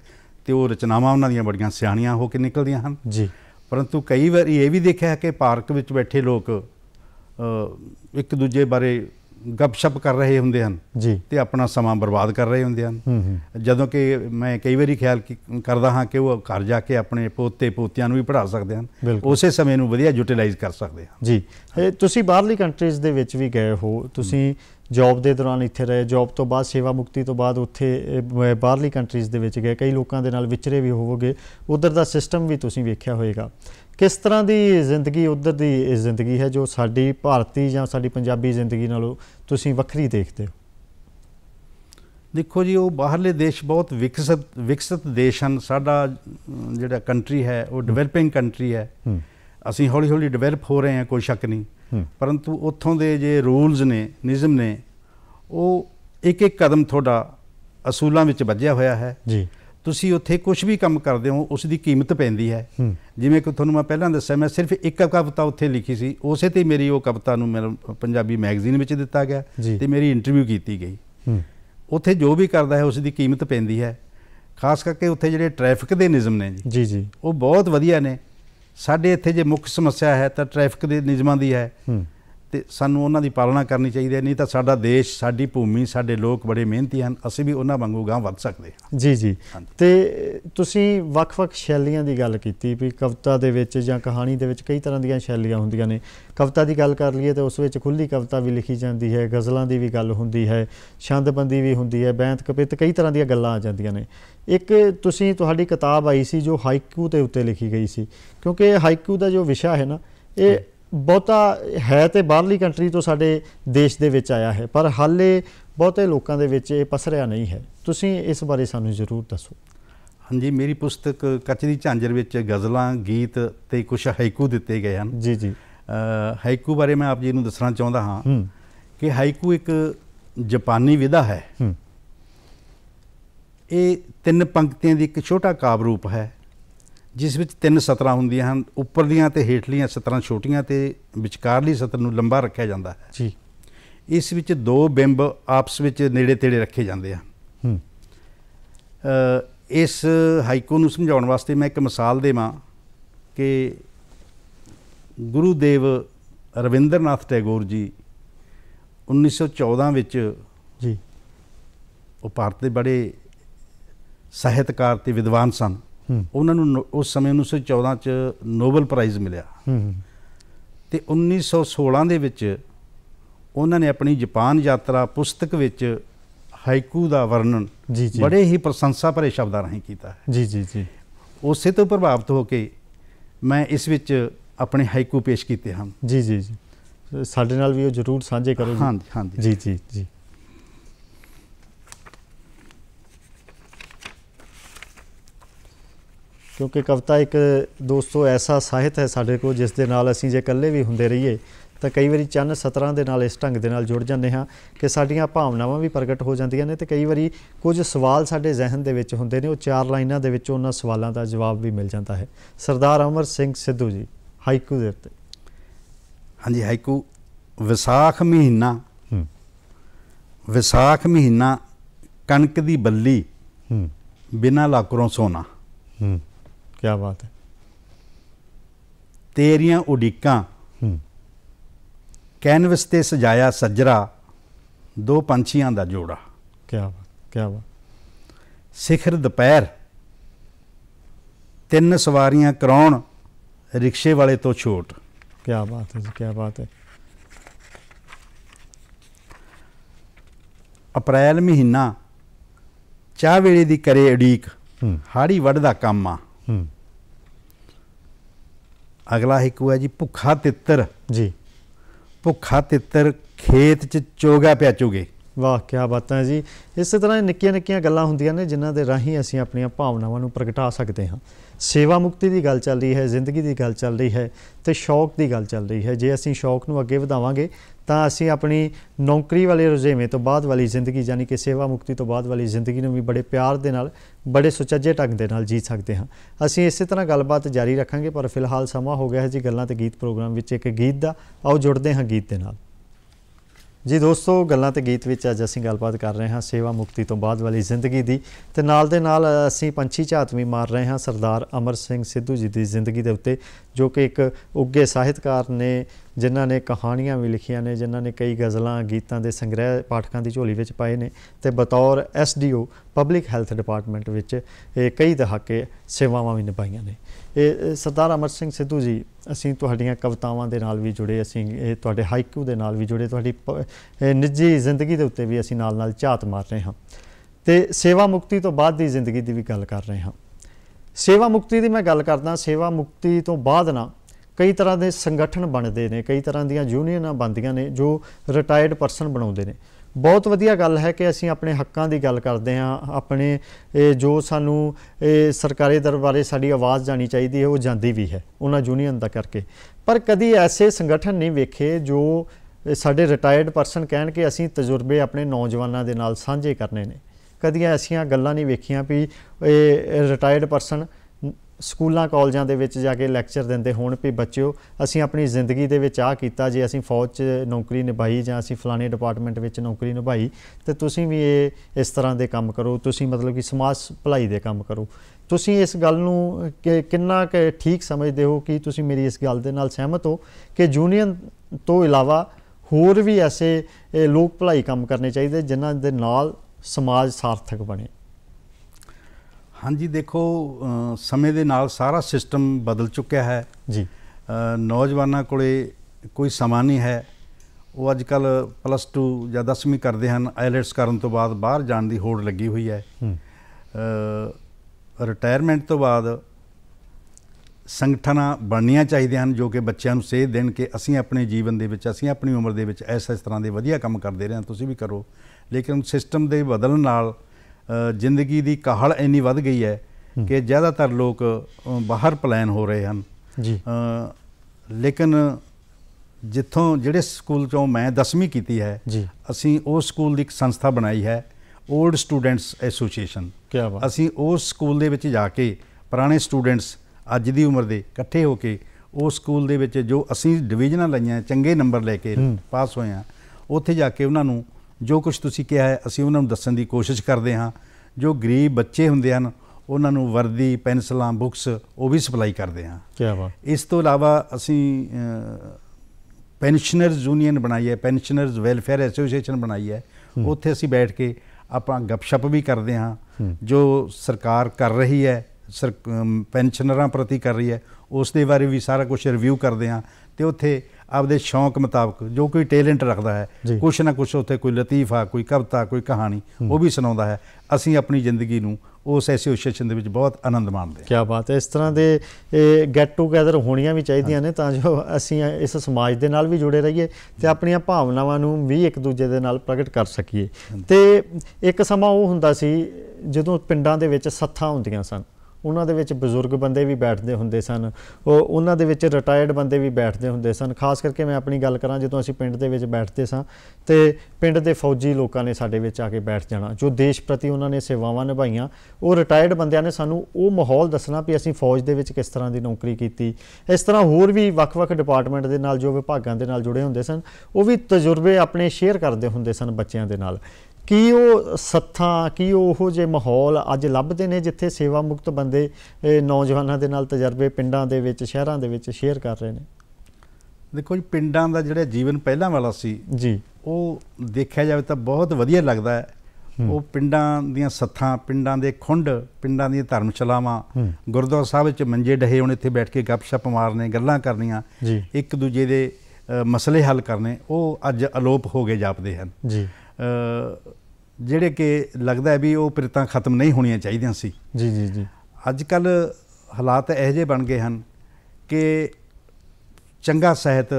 ਤੇ ਉਹ ਰਚਨਾਵਾਂ ਉਹਨਾਂ ਦੀਆਂ ਬੜੀਆਂ ਸਿਆਣੀਆਂ ਹੋ ਕੇ ਨਿਕਲਦੀਆਂ ਹਨ ਜੀ ਪਰੰਤੂ ਕਈ ਵਾਰੀ ਇਹ ਵੀ ਦੇਖਿਆ ਕਿ ਪਾਰਕ ਵਿੱਚ ਬੈਠੇ ਲੋਕ ਇੱਕ ਦੂਜੇ ਬਾਰੇ ਗੱਪਸ਼ਪ ਕਰ ਰਹੇ ਹੁੰਦੇ ਹਨ ਜੀ ਤੇ ਆਪਣਾ ਸਮਾਂ ਬਰਬਾਦ ਕਰ ਰਹੇ ਹੁੰਦੇ ਹਨ ਜਦੋਂ ਕਿ ਮੈਂ ਕਈ ਵਾਰੀ ਖਿਆਲ ਕਰਦਾ ਹਾਂ ਕਿ ਉਹ ਘਰ ਜਾ ਕੇ ਆਪਣੇ ਪੋਤੇ ਪੋਤਿਆਂ ਨੂੰ ਵੀ ਪੜ੍ਹਾ ਸਕਦੇ ਹਨ ਉਸੇ ਸਮੇਂ ਨੂੰ ਵਧੀਆ ਯੂਟਿਲਾਈਜ਼ ਕਰ ਸਕਦੇ ਹਨ ਜੀ ਤੁਸੀਂ ਬਾਹਰਲੀ ਕੰਟਰੀਜ਼ ਦੇ ਵਿੱਚ ਵੀ ਗਏ ਹੋ ਤੁਸੀਂ ਜੌਬ ਦੇ ਦੌਰਾਨ ਇੱਥੇ ਰਹੇ ਜੌਬ ਤੋਂ ਬਾਅਦ ਸੇਵਾ ਮੁਕਤੀ ਤੋਂ ਬਾਅਦ ਉੱਥੇ ਬਾਹਰਲੀ ਕੰਟਰੀਜ਼ ਦੇ ਵਿੱਚ ਗਏ ਕਈ ਲੋਕਾਂ ਦੇ ਨਾਲ ਵਿਚਰੇ ਵੀ ਹੋਵੋਗੇ ਉਧਰ ਦਾ ਸਿਸਟਮ ਵੀ ਤੁਸੀਂ ਵੇਖਿਆ ਹੋਵੇਗਾ ਕਿਸ ਤਰ੍ਹਾਂ ਦੀ ਜ਼ਿੰਦਗੀ ਉਧਰ ਦੀ ਜ਼ਿੰਦਗੀ ਹੈ ਜੋ ਸਾਡੀ ਭਾਰਤੀ ਜਾਂ ਸਾਡੀ ਪੰਜਾਬੀ ਜ਼ਿੰਦਗੀ ਨਾਲੋਂ ਤੁਸੀਂ ਵੱਖਰੀ ਦੇਖਦੇ ਹੋ ਦੇਖੋ ਜੀ ਉਹ ਬਾਹਰਲੇ ਦੇਸ਼ ਬਹੁਤ ਵਿਕਸਿਤ ਵਿਕਸਿਤ ਦੇਸ਼ ਹਨ ਸਾਡਾ ਜਿਹੜਾ ਕੰਟਰੀ ਹੈ ਉਹ ਡਿਵੈਲਪਿੰਗ ਕੰਟਰੀ ਹੈ ਅਸੀਂ ਹੌਲੀ ਹੌਲੀ ਡਿਵੈਲਪ ਹੋ ਰਹੇ ਹਾਂ ਕੋਈ ਸ਼ੱਕ ਨਹੀਂ ਪਰੰਤੂ ਉੱਥੋਂ ਦੇ ਜੇ ਰੂਲਸ ਨੇ ਨਿਯਮ ਨੇ ਉਹ ਇੱਕ ਇੱਕ ਕਦਮ ਤੁਹਾਡਾ ਅਸੂਲਾਂ ਵਿੱਚ ਵੱਜਿਆ ਹੋਇਆ ਹੈ ਜੀ ਤੁਸੀਂ ਉੱਥੇ ਕੁਝ ਵੀ ਕੰਮ ਕਰਦੇ ਹੋ ਉਸ ਦੀ ਕੀਮਤ ਪੈਂਦੀ ਹੈ ਜਿਵੇਂ ਕਿ ਤੁਹਾਨੂੰ ਮੈਂ ਪਹਿਲਾਂ ਦੱਸਿਆ ਮੈਂ ਸਿਰਫ ਇੱਕ ਕਵਿਤਾ ਉੱਥੇ ਲਿਖੀ ਸੀ ਉਸੇ ਤੇ ਮੇਰੀ ਉਹ ਕਵਿਤਾ ਨੂੰ ਮੇਰਾ ਪੰਜਾਬੀ ਮੈਗਜ਼ੀਨ ਵਿੱਚ ਦਿੱਤਾ ਗਿਆ ਤੇ ਮੇਰੀ ਇੰਟਰਵਿਊ ਕੀਤੀ ਗਈ ਉੱਥੇ ਜੋ ਵੀ ਕਰਦਾ ਹੈ ਉਸ ਦੀ ਕੀਮਤ ਪੈਂਦੀ ਹੈ ਖਾਸ ਕਰਕੇ ਉੱਥੇ ਜਿਹੜੇ ਟ੍ਰੈਫਿਕ ਦੇ ਨਿਯਮ ਨੇ ਜੀ ਜੀ ਉਹ ਬਹੁਤ ਵਧੀਆ ਨੇ ਸਾਡੇ ਇੱਥੇ ਜੇ ਮੁੱਖ ਸਮੱਸਿਆ ਹੈ ਤਾਂ ਟ੍ਰੈਫਿਕ ਦੇ ਨਿਯਮਾਂ ਦੀ ਹੈ ਤੇ ਸਾਨੂੰ ਉਹਨਾਂ ਦੀ ਪਾਲਣਾ ਕਰਨੀ ਚਾਹੀਦੀ ਹੈ ਨਹੀਂ ਤਾਂ ਸਾਡਾ ਦੇਸ਼ ਸਾਡੀ ਭੂਮੀ ਸਾਡੇ ਲੋਕ ਬੜੇ ਮਿਹਨਤੀ ਹਨ ਅਸੀਂ ਵੀ ਉਹਨਾਂ ਵਾਂਗੂ ਗਾਂ ਵੱਧ ਸਕਦੇ ਹਾਂ ਜੀ ਜੀ ਤੇ ਤੁਸੀਂ ਵੱਖ-ਵੱਖ ਸ਼ੈਲੀਆਂ ਦੀ ਗੱਲ ਕੀਤੀ ਵੀ ਕਵਿਤਾ ਦੇ ਵਿੱਚ ਜਾਂ ਕਹਾਣੀ ਦੇ ਵਿੱਚ ਕਈ ਤਰ੍ਹਾਂ ਦੀਆਂ ਸ਼ੈਲੀਆਂ ਹੁੰਦੀਆਂ ਨੇ ਕਵਿਤਾ ਦੀ ਗੱਲ ਕਰ ਲਈਏ ਤਾਂ ਉਸ ਵਿੱਚ ਖੁੱਲੀ ਕਵਿਤਾ ਵੀ ਲਿਖੀ ਜਾਂਦੀ ਹੈ ਗਜ਼ਲਾਂ ਦੀ ਵੀ ਗੱਲ ਹੁੰਦੀ ਹੈ ਛੰਦਬੰਦੀ ਵੀ ਹੁੰਦੀ ਹੈ ਬੈਂਤ ਕਪਿਤ ਕਈ ਤਰ੍ਹਾਂ ਦੀਆਂ ਗੱਲਾਂ ਆ ਜਾਂਦੀਆਂ ਨੇ ਇੱਕ ਤੁਸੀਂ ਤੁਹਾਡੀ ਕਿਤਾਬ ਆਈ ਸੀ ਜੋ ਹਾਈਕੂ ਦੇ ਉੱਤੇ ਲਿਖੀ ਗਈ ਸੀ ਕਿਉਂਕਿ ਹਾਈਕੂ ਦਾ ਜੋ ਵਿਸ਼ਾ ਹੈ ਨਾ ਇਹ ਬਹੁਤਾ ਹੈ ਤੇ ਬਾਹਰਲੀ ਕੰਟਰੀ ਤੋਂ ਸਾਡੇ ਦੇਸ਼ ਦੇ ਵਿੱਚ ਆਇਆ ਹੈ ਪਰ ਹਾਲੇ ਬਹੁਤੇ ਲੋਕਾਂ ਦੇ ਵਿੱਚ ਇਹ ਪਸਰਿਆ ਨਹੀਂ ਹੈ ਤੁਸੀਂ ਇਸ ਬਾਰੇ ਸਾਨੂੰ ਜ਼ਰੂਰ ਦੱਸੋ ਹਾਂਜੀ ਮੇਰੀ ਪੁਸਤਕ ਕੱਚ ਦੀ ਝਾਂਜਰ ਵਿੱਚ ਗਜ਼ਲਾਂ ਗੀਤ ਤੇ ਕੁਝ ਹਾਈਕੂ ਦਿੱਤੇ ਗਏ ਹਨ ਜੀ ਜੀ ਹਾਈਕੂ ਬਾਰੇ ਮੈਂ ਆਪ ਜੀ ਨੂੰ ਦੱਸਣਾ ਚਾਹੁੰਦਾ ਹਾਂ ਕਿ ਹਾਈਕੂ ਇੱਕ ਜਾਪਾਨੀ ਵਿਧਾ ਹੈ ਇਹ ਤਿੰਨ ਪੰਕਤੀਆਂ ਦੀ ਇੱਕ ਛੋਟਾ ਕਾਵ ਰੂਪ ਹੈ ਜਿਸ ਵਿੱਚ ਤਿੰਨ ਸਤਰਾਂ ਹੁੰਦੀਆਂ ਹਨ ਉੱਪਰਲੀਆਂ ਤੇ ਹੇਠਲੀਆਂ ਸਤਰਾਂ ਛੋਟੀਆਂ ਤੇ ਵਿਚਕਾਰਲੀ ਸਤਰ ਨੂੰ ਲੰਬਾ ਰੱਖਿਆ ਜਾਂਦਾ ਹੈ ਜੀ ਇਸ ਵਿੱਚ ਦੋ ਬਿੰਬ ਆਪਸ ਵਿੱਚ ਨੇੜੇ ਤੇੜੇ ਰੱਖੇ ਜਾਂਦੇ ਆ ਹੂੰ ਇਸ ਹਾਈਕੋ ਨੂੰ ਸਮਝਾਉਣ ਵਾਸਤੇ ਮੈਂ ਇੱਕ ਮਿਸਾਲ ਦੇਵਾਂ ਕਿ ਗੁਰੂਦੇਵ ਰਵਿੰਦਰਨਾਥ ਟੈਗੋਰ ਜੀ 1914 ਵਿੱਚ ਜੀ ਉਹ ਭਾਰਤ ਦੇ ਬੜੇ ਸਾਹਿਤਕਾਰ ਤੇ ਵਿਦਵਾਨ ਸਨ ਉਹਨਾਂ ਨੂੰ ਉਸ ਸਮੇਂ 1914 ਚ ਨੋਬਲ ਪ੍ਰਾਈਜ਼ ਮਿਲਿਆ ਤੇ 1916 ਦੇ ਵਿੱਚ ਉਹਨਾਂ ਨੇ ਆਪਣੀ ਜਾਪਾਨ ਯਾਤਰਾ ਪੁਸਤਕ ਵਿੱਚ ਹਾਈਕੂ ਦਾ ਵਰਣਨ ਬੜੇ ਹੀ ਪ੍ਰਸ਼ੰਸਾ ਭਰੇ ਸ਼ਬਦਾਂ ਰਾਹੀਂ ਕੀਤਾ ਹੈ ਜੀ ਜੀ ਜੀ ਉਸੇ ਤੋਂ ਪ੍ਰਭਾਵਿਤ ਹੋ ਕੇ ਮੈਂ ਇਸ ਵਿੱਚ ਆਪਣੇ ਹਾਈਕੂ ਪੇਸ਼ ਕੀਤੇ ਹਨ ਜੀ ਜੀ ਜੀ ਸਾਡੇ ਨਾਲ ਵੀ ਉਹ ਜ਼ਰੂਰ ਸਾਂਝੇ ਕਰੋ ਜੀ ਹਾਂਜੀ ਹਾਂਜੀ ਜੀ ਜੀ ਜੀ ਕਿਉਂਕਿ ਕਵਿਤਾ ਇੱਕ ਦੋਸਤੋ ਐਸਾ ਸਾਹਿਤ ਹੈ ਸਾਡੇ ਕੋਲ ਜਿਸ ਦੇ ਨਾਲ ਅਸੀਂ ਜੇ ਇਕੱਲੇ ਵੀ ਹੁੰਦੇ ਰਹੀਏ ਤਾਂ ਕਈ ਵਾਰੀ ਚੰਨ ਸਤਰਾਂ ਦੇ ਨਾਲ ਇਸ ਢੰਗ ਦੇ ਨਾਲ ਜੁੜ ਜਾਂਦੇ ਹਾਂ ਕਿ ਸਾਡੀਆਂ ਭਾਵਨਾਵਾਂ ਵੀ ਪ੍ਰਗਟ ਹੋ ਜਾਂਦੀਆਂ ਨੇ ਤੇ ਕਈ ਵਾਰੀ ਕੁਝ ਸਵਾਲ ਸਾਡੇ ਜ਼ਿਹਨ ਦੇ ਵਿੱਚ ਹੁੰਦੇ ਨੇ ਉਹ ਚਾਰ ਲਾਈਨਾਂ ਦੇ ਵਿੱਚ ਉਹਨਾਂ ਸਵਾਲਾਂ ਦਾ ਜਵਾਬ ਵੀ ਮਿਲ ਜਾਂਦਾ ਹੈ ਸਰਦਾਰ ਅਮਰ ਸਿੰਘ ਸਿੱਧੂ ਜੀ ਹਾਈਕੂ ਦੇ ਉੱਤੇ ਹਾਂਜੀ ਹਾਈਕੂ ਵਿਸਾਖ ਮਹੀਨਾ ਵਿਸਾਖ ਮਹੀਨਾ ਕਣਕ ਦੀ ਬੱਲੀ ਹੂੰ ਬਿਨਾ ਲਾਕਰੋਂ ਸੋਨਾ ਹੂੰ ਕੀ ਬਾਤ ਹੈ ਤੇਰੀਆਂ ਉਡੀਕਾਂ ਕੈਨਵਸ ਤੇ ਸਜਾਇਆ ਸੱਜਰਾ ਦੋ ਪੰਛੀਆਂ ਦਾ ਜੋੜਾ ਕੀ ਬਾਤ ਕੀ ਬਾਤ ਸਿਖਰ ਦੁਪਹਿਰ ਤਿੰਨ ਸਵਾਰੀਆਂ ਕਰਾਉਣ ਰਿਕਸ਼ੇ ਵਾਲੇ ਤੋਂ ਛੋਟ ਕੀ ਬਾਤ ਹੈ ਕੀ ਬਾਤ ਹੈ ਅਪ੍ਰੈਲ ਮਹੀਨਾ ਚਾਹ ਵੇਲੇ ਦੀ ਕਰੇ ਅੜੀਕ ਹਾੜੀ ਵੱਢ ਦਾ ਕੰਮ ਆ ਹੂੰ ਅਗਲਾ ਹਿੱਕੂ ਹੈ ਜੀ ਭੁੱਖਾ ਤਿੱਤਰ ਜੀ ਭੁੱਖਾ ਤਿੱਤਰ ਖੇਤ 'ਚ ਚੋਗਾ ਪਿਆ ਚੁਗੇ ਵਾਹ ਕੀ ਬਾਤਾਂ ਹੈ ਜੀ ਇਸੇ ਤਰ੍ਹਾਂ ਨਿੱਕੀਆਂ ਨਿੱਕੀਆਂ ਗੱਲਾਂ ਹੁੰਦੀਆਂ ਨੇ ਜਿਨ੍ਹਾਂ ਦੇ ਰਾਹੀਂ ਅਸੀਂ ਆਪਣੀਆਂ ਭਾਵਨਾਵਾਂ ਨੂੰ ਪ੍ਰਗਟਾ ਸਕਦੇ ਹਾਂ ਸੇਵਾ ਮੁਕਤੀ ਦੀ ਗੱਲ ਚੱਲ ਰਹੀ ਹੈ ਜ਼ਿੰਦਗੀ ਦੀ ਗੱਲ ਚੱਲ ਰਹੀ ਹੈ ਤੇ ਸ਼ੌਕ ਦੀ ਗੱਲ ਚੱਲ ਰਹੀ ਹੈ ਜੇ ਅਸੀਂ ਸ਼ੌਕ ਨੂੰ ਅੱਗੇ ਵਧਾਵਾਂਗੇ ਤਾਂ ਅਸੀਂ ਆਪਣੀ ਨੌਕਰੀ ਵਾਲੇ ਰੁਝੇਵੇਂ ਤੋਂ ਬਾਅਦ ਵਾਲੀ ਜ਼ਿੰਦਗੀ ਯਾਨੀ ਕਿ ਸੇਵਾ ਮੁਕਤੀ ਤੋਂ ਬਾਅਦ ਵਾਲੀ ਜ਼ਿੰਦਗੀ ਨੂੰ ਵੀ ਬੜੇ ਪਿਆਰ ਦੇ ਨਾਲ ਬੜੇ ਸੁਚੱਜੇ ਢੰਗ ਦੇ ਨਾਲ ਜੀ ਸਕਦੇ ਹਾਂ ਅਸੀਂ ਇਸੇ ਤਰ੍ਹਾਂ ਗੱਲਬਾਤ ਜਾਰੀ ਰੱਖਾਂਗੇ ਪਰ ਫਿਲਹਾਲ ਸਮਾਂ ਹੋ ਗਿਆ ਹੈ ਜੀ ਗੱਲਾਂ ਤੇ ਗੀਤ ਪ੍ਰੋਗਰਾਮ ਵਿੱਚ ਇੱਕ ਗੀਤ ਦਾ ਆਓ ਜੁੜਦੇ ਹਾਂ ਗੀਤ ਦੇ ਨਾਲ ਜੀ ਦੋਸਤੋ ਗੱਲਾਂ ਤੇ ਗੀਤ ਵਿੱਚ ਅੱਜ ਅਸੀਂ ਗੱਲਬਾਤ ਕਰ ਰਹੇ ਹਾਂ ਸੇਵਾ ਮੁਕਤੀ ਤੋਂ ਬਾਅਦ ਵਾਲੀ ਜ਼ਿੰਦਗੀ ਦੀ ਤੇ ਨਾਲ ਦੇ ਨਾਲ ਅਸੀਂ ਪੰਛੀ ਝਾਤਵੀ ਮਾਰ ਰਹੇ ਹਾਂ ਸਰਦਾਰ ਅਮਰ ਸਿੰਘ ਸਿੱਧੂ ਜੀ ਦੀ ਜ਼ਿੰਦਗੀ ਦੇ ਉੱਤੇ ਜੋ ਕਿ ਇੱਕ ਉੱਗੇ ਸਾਹਿਤਕਾਰ ਨੇ ਜਿਨ੍ਹਾਂ ਨੇ ਕਹਾਣੀਆਂ ਵੀ ਲਿਖੀਆਂ ਨੇ ਜਿਨ੍ਹਾਂ ਨੇ ਕਈ ਗਜ਼ਲਾਂ ਗੀਤਾਂ ਦੇ ਸੰਗ੍ਰਹਿ ਪਾਠਕਾਂ ਦੀ ਝੋਲੀ ਵਿੱਚ ਪਾਏ ਨੇ ਤੇ ਬਤੌਰ ਐਸਡੀਓ ਪਬਲਿਕ ਹੈਲਥ ਡਿਪਾਰਟਮੈਂਟ ਵਿੱਚ ਇਹ ਕਈ ਦਹਾਕੇ ਸੇਵਾਵਾਂ ਵੀ ਨਿਭਾਈਆਂ ਨੇ ਇਹ ਸਰਦਾਰ ਅਮਰ ਸਿੰਘ ਸਿੱਧੂ ਜੀ ਅਸੀਂ ਤੁਹਾਡੀਆਂ ਕਵਿਤਾਵਾਂ ਦੇ ਨਾਲ ਵੀ ਜੁੜੇ ਅਸੀਂ ਇਹ ਤੁਹਾਡੇ ਹਾਈਕੂ ਦੇ ਨਾਲ ਵੀ ਜੁੜੇ ਤੁਹਾਡੀ ਨਿੱਜੀ ਜ਼ਿੰਦਗੀ ਦੇ ਉੱਤੇ ਵੀ ਅਸੀਂ ਨਾਲ-ਨਾਲ ਝਾਤ ਮਾਰ ਰਹੇ ਹਾਂ ਤੇ ਸੇਵਾ ਮੁਕਤੀ ਤੋਂ ਬਾਅਦ ਦੀ ਜ਼ਿੰਦਗੀ ਦੀ ਵੀ ਗੱਲ ਕਰ ਰਹੇ ਹਾਂ ਸੇਵਾ ਮੁਕਤੀ ਦੀ ਮੈਂ ਗੱਲ ਕਰਦਾ ਸੇਵਾ ਮੁਕਤੀ ਤੋਂ ਬਾਅਦ ਨਾ ਕਈ ਤਰ੍ਹਾਂ ਦੇ ਸੰਗਠਨ ਬਣਦੇ ਨੇ ਕਈ ਤਰ੍ਹਾਂ ਦੀਆਂ ਯੂਨੀਅਨਾਂ ਬਣਦੀਆਂ ਨੇ ਜੋ ਰਿਟਾਇਰਡ ਪਰਸਨ ਬਣਾਉਂਦੇ ਨੇ ਬਹੁਤ ਵਧੀਆ ਗੱਲ ਹੈ ਕਿ ਅਸੀਂ ਆਪਣੇ ਹੱਕਾਂ ਦੀ ਗੱਲ ਕਰਦੇ ਹਾਂ ਆਪਣੇ ਜੋ ਸਾਨੂੰ ਸਰਕਾਰੀ ਦਰਬਾਰੇ ਸਾਡੀ ਆਵਾਜ਼ ਜਾਣੀ ਚਾਹੀਦੀ ਹੈ ਉਹ ਜਾਂਦੀ ਵੀ ਹੈ ਉਹਨਾਂ ਯੂਨੀਅਨ ਦਾ ਕਰਕੇ ਪਰ ਕਦੀ ਐਸੇ ਸੰਗਠਨ ਨਹੀਂ ਵੇਖੇ ਜੋ ਸਾਡੇ ਰਿਟਾਇਰਡ ਪਰਸਨ ਕਹਿਣ ਕਿ ਅਸੀਂ ਤਜਰਬੇ ਆਪਣੇ ਨੌਜਵਾਨਾਂ ਦੇ ਨਾਲ ਸਾਂਝੇ ਕਰਨੇ ਨੇ ਕਦੀ ਐਸੀਆਂ ਗੱਲਾਂ ਨਹੀਂ ਵੇਖੀਆਂ ਵੀ ਰਿਟਾਇਰਡ ਪਰਸਨ ਸਕੂਲਾਂ ਕਾਲਜਾਂ ਦੇ ਵਿੱਚ ਜਾ ਕੇ ਲੈਕਚਰ ਦਿੰਦੇ ਹੋਣ ਵੀ ਬੱਚਿਓ ਅਸੀਂ ਆਪਣੀ ਜ਼ਿੰਦਗੀ ਦੇ ਵਿੱਚ ਆਹ ਕੀਤਾ ਜੇ ਅਸੀਂ ਫੌਜ 'ਚ ਨੌਕਰੀ ਨਿਭਾਈ ਜਾਂ ਅਸੀਂ ਫਲਾਣੇ ਡਿਪਾਰਟਮੈਂਟ ਵਿੱਚ ਨੌਕਰੀ ਨਿਭਾਈ ਤੇ ਤੁਸੀਂ ਵੀ ਇਹ ਇਸ ਤਰ੍ਹਾਂ ਦੇ ਕੰਮ ਕਰੋ ਤੁਸੀਂ ਮਤਲਬ ਕਿ ਸਮਾਜ ਭਲਾਈ ਦੇ ਕੰਮ ਕਰੋ ਤੁਸੀਂ ਇਸ ਗੱਲ ਨੂੰ ਕਿੰਨਾ ਕਿ ਠੀਕ ਸਮਝਦੇ ਹੋ ਕਿ ਤੁਸੀਂ ਮੇਰੀ ਇਸ ਗੱਲ ਦੇ ਨਾਲ ਸਹਿਮਤ ਹੋ ਕਿ ਜੂਨੀਅਰ ਤੋਂ ਇਲਾਵਾ ਹੋਰ ਵੀ ਐਸੇ ਲੋਕ ਭਲਾਈ ਕੰਮ ਕਰਨੇ ਚਾਹੀਦੇ ਜਿਨ੍ਹਾਂ ਦੇ ਨਾਲ ਸਮਾਜ ਸਾਰਥਕ ਬਣੇ ਹਾਂਜੀ ਦੇਖੋ ਸਮੇਂ ਦੇ ਨਾਲ ਸਾਰਾ ਸਿਸਟਮ ਬਦਲ ਚੁੱਕਿਆ ਹੈ ਜੀ ਨੌਜਵਾਨਾਂ ਕੋਲੇ ਕੋਈ ਸਮਾਂ ਨਹੀਂ ਹੈ ਉਹ ਅੱਜ ਕੱਲ ਪਲੱਸ 2 ਜਾਂ 10ਵੀਂ ਕਰਦੇ ਹਨ ਆਇਲਟਸ ਕਰਨ ਤੋਂ ਬਾਅਦ ਬਾਹਰ ਜਾਣ ਦੀ ਹੋੜ ਲੱਗੀ ਹੋਈ ਹੈ ਰਿਟਾਇਰਮੈਂਟ ਤੋਂ ਬਾਅਦ ਸੰਗਠਨਾਂ ਬਣਨੀਆਂ ਚਾਹੀਦੀਆਂ ਹਨ ਜੋ ਕਿ ਬੱਚਿਆਂ ਨੂੰ ਸੇਧ ਦੇਣ ਕਿ ਅਸੀਂ ਆਪਣੇ ਜੀਵਨ ਦੇ ਵਿੱਚ ਅਸੀਂ ਆਪਣੀ ਉਮਰ ਦੇ ਵਿੱਚ ਐਸਾ ਇਸ ਤਰ੍ਹਾਂ ਦੇ ਵਧੀਆ ਕੰਮ ਕਰਦੇ ਰਹੇ ਹਾਂ ਤੁਸੀਂ ਵੀ ਕਰੋ ਲੇਕਿਨ ਸਿਸਟਮ ਦੇ ਬਦਲਣ ਨਾਲ ਜ਼ਿੰਦਗੀ ਦੀ ਕਹਾਲ ਇੰਨੀ ਵੱਧ ਗਈ ਹੈ ਕਿ ਜ਼ਿਆਦਾਤਰ ਲੋਕ ਬਾਹਰ ਪਲਾਨ ਹੋ ਰਹੇ ਹਨ ਜੀ ਲੇਕਿਨ ਜਿੱਥੋਂ ਜਿਹੜੇ ਸਕੂਲ ਚੋਂ ਮੈਂ 10ਵੀਂ ਕੀਤੀ ਹੈ ਅਸੀਂ ਉਹ ਸਕੂਲ ਦੀ ਇੱਕ ਸੰਸਥਾ ਬਣਾਈ ਹੈ 올ਡ ਸਟੂਡੈਂਟਸ ਐਸੋਸੀਏਸ਼ਨ ਬਾਤ ਅਸੀਂ ਉਸ ਸਕੂਲ ਦੇ ਵਿੱਚ ਜਾ ਕੇ ਪੁਰਾਣੇ ਸਟੂਡੈਂਟਸ ਅੱਜ ਦੀ ਉਮਰ ਦੇ ਇਕੱਠੇ ਹੋ ਕੇ ਉਹ ਸਕੂਲ ਦੇ ਵਿੱਚ ਜੋ ਅਸੀਂ ਡਿਵੀਜ਼ਨਾਂ ਲਈਆਂ ਚੰਗੇ ਨੰਬਰ ਲੈ ਕੇ ਪਾਸ ਹੋਏ ਆ ਉੱਥੇ ਜਾ ਕੇ ਉਹਨਾਂ ਨੂੰ ਜੋ ਕੁਝ ਤੁਸੀਂ ਕਿਹਾ ਹੈ ਅਸੀਂ ਉਹਨਾਂ ਨੂੰ ਦੱਸਣ ਦੀ ਕੋਸ਼ਿਸ਼ ਕਰਦੇ ਹਾਂ ਜੋ ਗਰੀਬ ਬੱਚੇ ਹੁੰਦੇ ਹਨ ਉਹਨਾਂ ਨੂੰ ਵਰਦੀ ਪੈਨਸਲਾਂ ਬੁੱਕਸ ਉਹ ਵੀ ਸਪਲਾਈ ਕਰਦੇ ਹਾਂ ਕੀ ਬਾਤ ਇਸ ਤੋਂ ਇਲਾਵਾ ਅਸੀਂ ਪੈਨਸ਼ਨਰਜ਼ ਯੂਨੀਅਨ ਬਣਾਈ ਹੈ ਪੈਨਸ਼ਨਰਜ਼ ਵੈਲਫੇਅਰ ਐਸੋਸੀਏਸ਼ਨ ਬਣਾਈ ਹੈ ਉੱਥੇ ਅਸੀਂ ਬੈਠ ਕੇ ਆਪਾਂ ਗੱਪਸ਼ਪ ਵੀ ਕਰਦੇ ਹਾਂ ਜੋ ਸਰਕਾਰ ਕਰ ਰਹੀ ਹੈ ਪੈਨਸ਼ਨਰਾਂ ਪ੍ਰਤੀ ਕਰ ਰਹੀ ਹੈ ਉਸ ਦੇ ਬਾਰੇ ਵੀ ਸਾਰਾ ਕੁਝ ਰਿਵਿਊ ਕਰਦੇ ਹਾਂ ਤੇ ਉੱਥੇ ਆਪਦੇ ਸ਼ੌਂਕ ਮੁਤਾਬਕ ਜੋ ਕੋਈ ਟੈਲੈਂਟ ਰੱਖਦਾ ਹੈ ਕੁਛ ਨਾ ਕੁਛ ਉੱਥੇ ਕੋਈ ਲਤੀਫਾ ਕੋਈ ਕਵਿਤਾ ਕੋਈ ਕਹਾਣੀ ਉਹ ਵੀ ਸੁਣਾਉਂਦਾ ਹੈ ਅਸੀਂ ਆਪਣੀ ਜ਼ਿੰਦਗੀ ਨੂੰ ਉਸ ਐਸੋਸੀਏਸ਼ਨ ਦੇ ਵਿੱਚ ਬਹੁਤ ਆਨੰਦ ਮਾਣਦੇ ਹਾਂ ਕੀ ਬਾਤ ਹੈ ਇਸ ਤਰ੍ਹਾਂ ਦੇ ਗੈਟ ਟੂਗੇਦਰ ਹੋਣੀਆਂ ਵੀ ਚਾਹੀਦੀਆਂ ਨੇ ਤਾਂ ਜੋ ਅਸੀਂ ਇਸ ਸਮਾਜ ਦੇ ਨਾਲ ਵੀ ਜੁੜੇ ਰਹੀਏ ਤੇ ਆਪਣੀਆਂ ਭਾਵਨਾਵਾਂ ਨੂੰ ਵੀ ਇੱਕ ਦੂਜੇ ਦੇ ਨਾਲ ਪ੍ਰਗਟ ਕਰ ਸਕੀਏ ਤੇ ਇੱਕ ਸਮਾਂ ਉਹ ਹੁੰਦਾ ਸੀ ਜਦੋਂ ਪਿੰਡਾਂ ਦੇ ਵਿੱਚ ਸੱਥਾਂ ਹੁੰਦੀਆਂ ਸਨ ਉਹਨਾਂ ਦੇ ਵਿੱਚ ਬਜ਼ੁਰਗ ਬੰਦੇ ਵੀ ਬੈਠਦੇ ਹੁੰਦੇ ਸਨ ਉਹ ਉਹਨਾਂ ਦੇ ਵਿੱਚ ਰਿਟਾਇਰਡ ਬੰਦੇ ਵੀ ਬੈਠਦੇ ਹੁੰਦੇ ਸਨ ਖਾਸ ਕਰਕੇ ਮੈਂ ਆਪਣੀ ਗੱਲ ਕਰਾਂ ਜਦੋਂ ਅਸੀਂ ਪਿੰਡ ਦੇ ਵਿੱਚ ਬੈਠਦੇ ਸਾਂ ਤੇ ਪਿੰਡ ਦੇ ਫੌਜੀ ਲੋਕਾਂ ਨੇ ਸਾਡੇ ਵਿੱਚ ਆ ਕੇ ਬੈਠ ਜਾਣਾ ਜੋ ਦੇਸ਼ ਪ੍ਰਤੀ ਉਹਨਾਂ ਨੇ ਸੇਵਾਵਾਂ ਨਿਭਾਈਆਂ ਉਹ ਰਿਟਾਇਰਡ ਬੰਦਿਆਂ ਨੇ ਸਾਨੂੰ ਉਹ ਮਾਹੌਲ ਦੱਸਣਾ ਵੀ ਅਸੀਂ ਫੌਜ ਦੇ ਵਿੱਚ ਕਿਸ ਤਰ੍ਹਾਂ ਦੀ ਨੌਕਰੀ ਕੀਤੀ ਇਸ ਤਰ੍ਹਾਂ ਹੋਰ ਵੀ ਵੱਖ-ਵੱਖ ਡਿਪਾਰਟਮੈਂਟ ਦੇ ਨਾਲ ਜੋ ਵਿਭਾਗਾਂ ਦੇ ਨਾਲ ਜੁੜੇ ਹੁੰਦੇ ਸਨ ਉਹ ਵੀ ਤਜਰਬੇ ਆਪਣੇ ਸ਼ੇਅਰ ਕਰਦੇ ਹੁੰਦੇ ਸਨ ਬੱਚਿਆਂ ਦੇ ਨਾਲ ਕੀ ਉਹ ਸੱਥਾਂ ਕੀ ਉਹੋ ਜੇ ਮਾਹੌਲ ਅੱਜ ਲੱਭਦੇ ਨੇ ਜਿੱਥੇ ਸੇਵਾ ਮੁਕਤ ਬੰਦੇ ਨੌਜਵਾਨਾਂ ਦੇ ਨਾਲ ਤਜਰਬੇ ਪਿੰਡਾਂ ਦੇ ਵਿੱਚ ਸ਼ਹਿਰਾਂ ਦੇ ਵਿੱਚ ਸ਼ੇਅਰ ਕਰ ਰਹੇ ਨੇ ਦੇਖੋ ਜੀ ਪਿੰਡਾਂ ਦਾ ਜਿਹੜਾ ਜੀਵਨ ਪਹਿਲਾਂ ਵਾਲਾ ਸੀ ਜੀ ਉਹ ਦੇਖਿਆ ਜਾਵੇ ਤਾਂ ਬਹੁਤ ਵਧੀਆ ਲੱਗਦਾ ਹੈ ਉਹ ਪਿੰਡਾਂ ਦੀਆਂ ਸੱਥਾਂ ਪਿੰਡਾਂ ਦੇ ਖੁੰਡ ਪਿੰਡਾਂ ਦੀਆਂ ਧਰਮਸ਼ਾਲਾਵਾਂ ਗੁਰਦੁਆਰਾ ਸਾਹਿਬ ਵਿੱਚ ਮੰਜੇ ਡਹੇ ਹੁਣ ਇੱਥੇ ਬੈਠ ਕੇ ਗੱਪਸ਼ਪ ਮਾਰਨੇ ਗੱਲਾਂ ਕਰਨੀਆਂ ਇੱਕ ਦੂਜੇ ਦੇ ਮਸਲੇ ਹੱਲ ਕਰਨੇ ਉਹ ਅੱਜ ਅਲੋਪ ਹੋ ਗਏ ਜਾਪਦੇ ਹਨ ਜੀ ਜਿਹੜੇ ਕਿ ਲੱਗਦਾ ਵੀ ਉਹ ਪ੍ਰਿਤਾਂ ਖਤਮ ਨਹੀਂ ਹੋਣੀਆਂ ਚਾਹੀਦੀਆਂ ਸੀ ਜੀ ਜੀ ਜੀ ਅੱਜ ਕੱਲ ਹਾਲਾਤ ਇਹੋ ਜਿਹੇ ਬਣ ਗਏ ਹਨ ਕਿ ਚੰਗਾ ਸਹਿਤ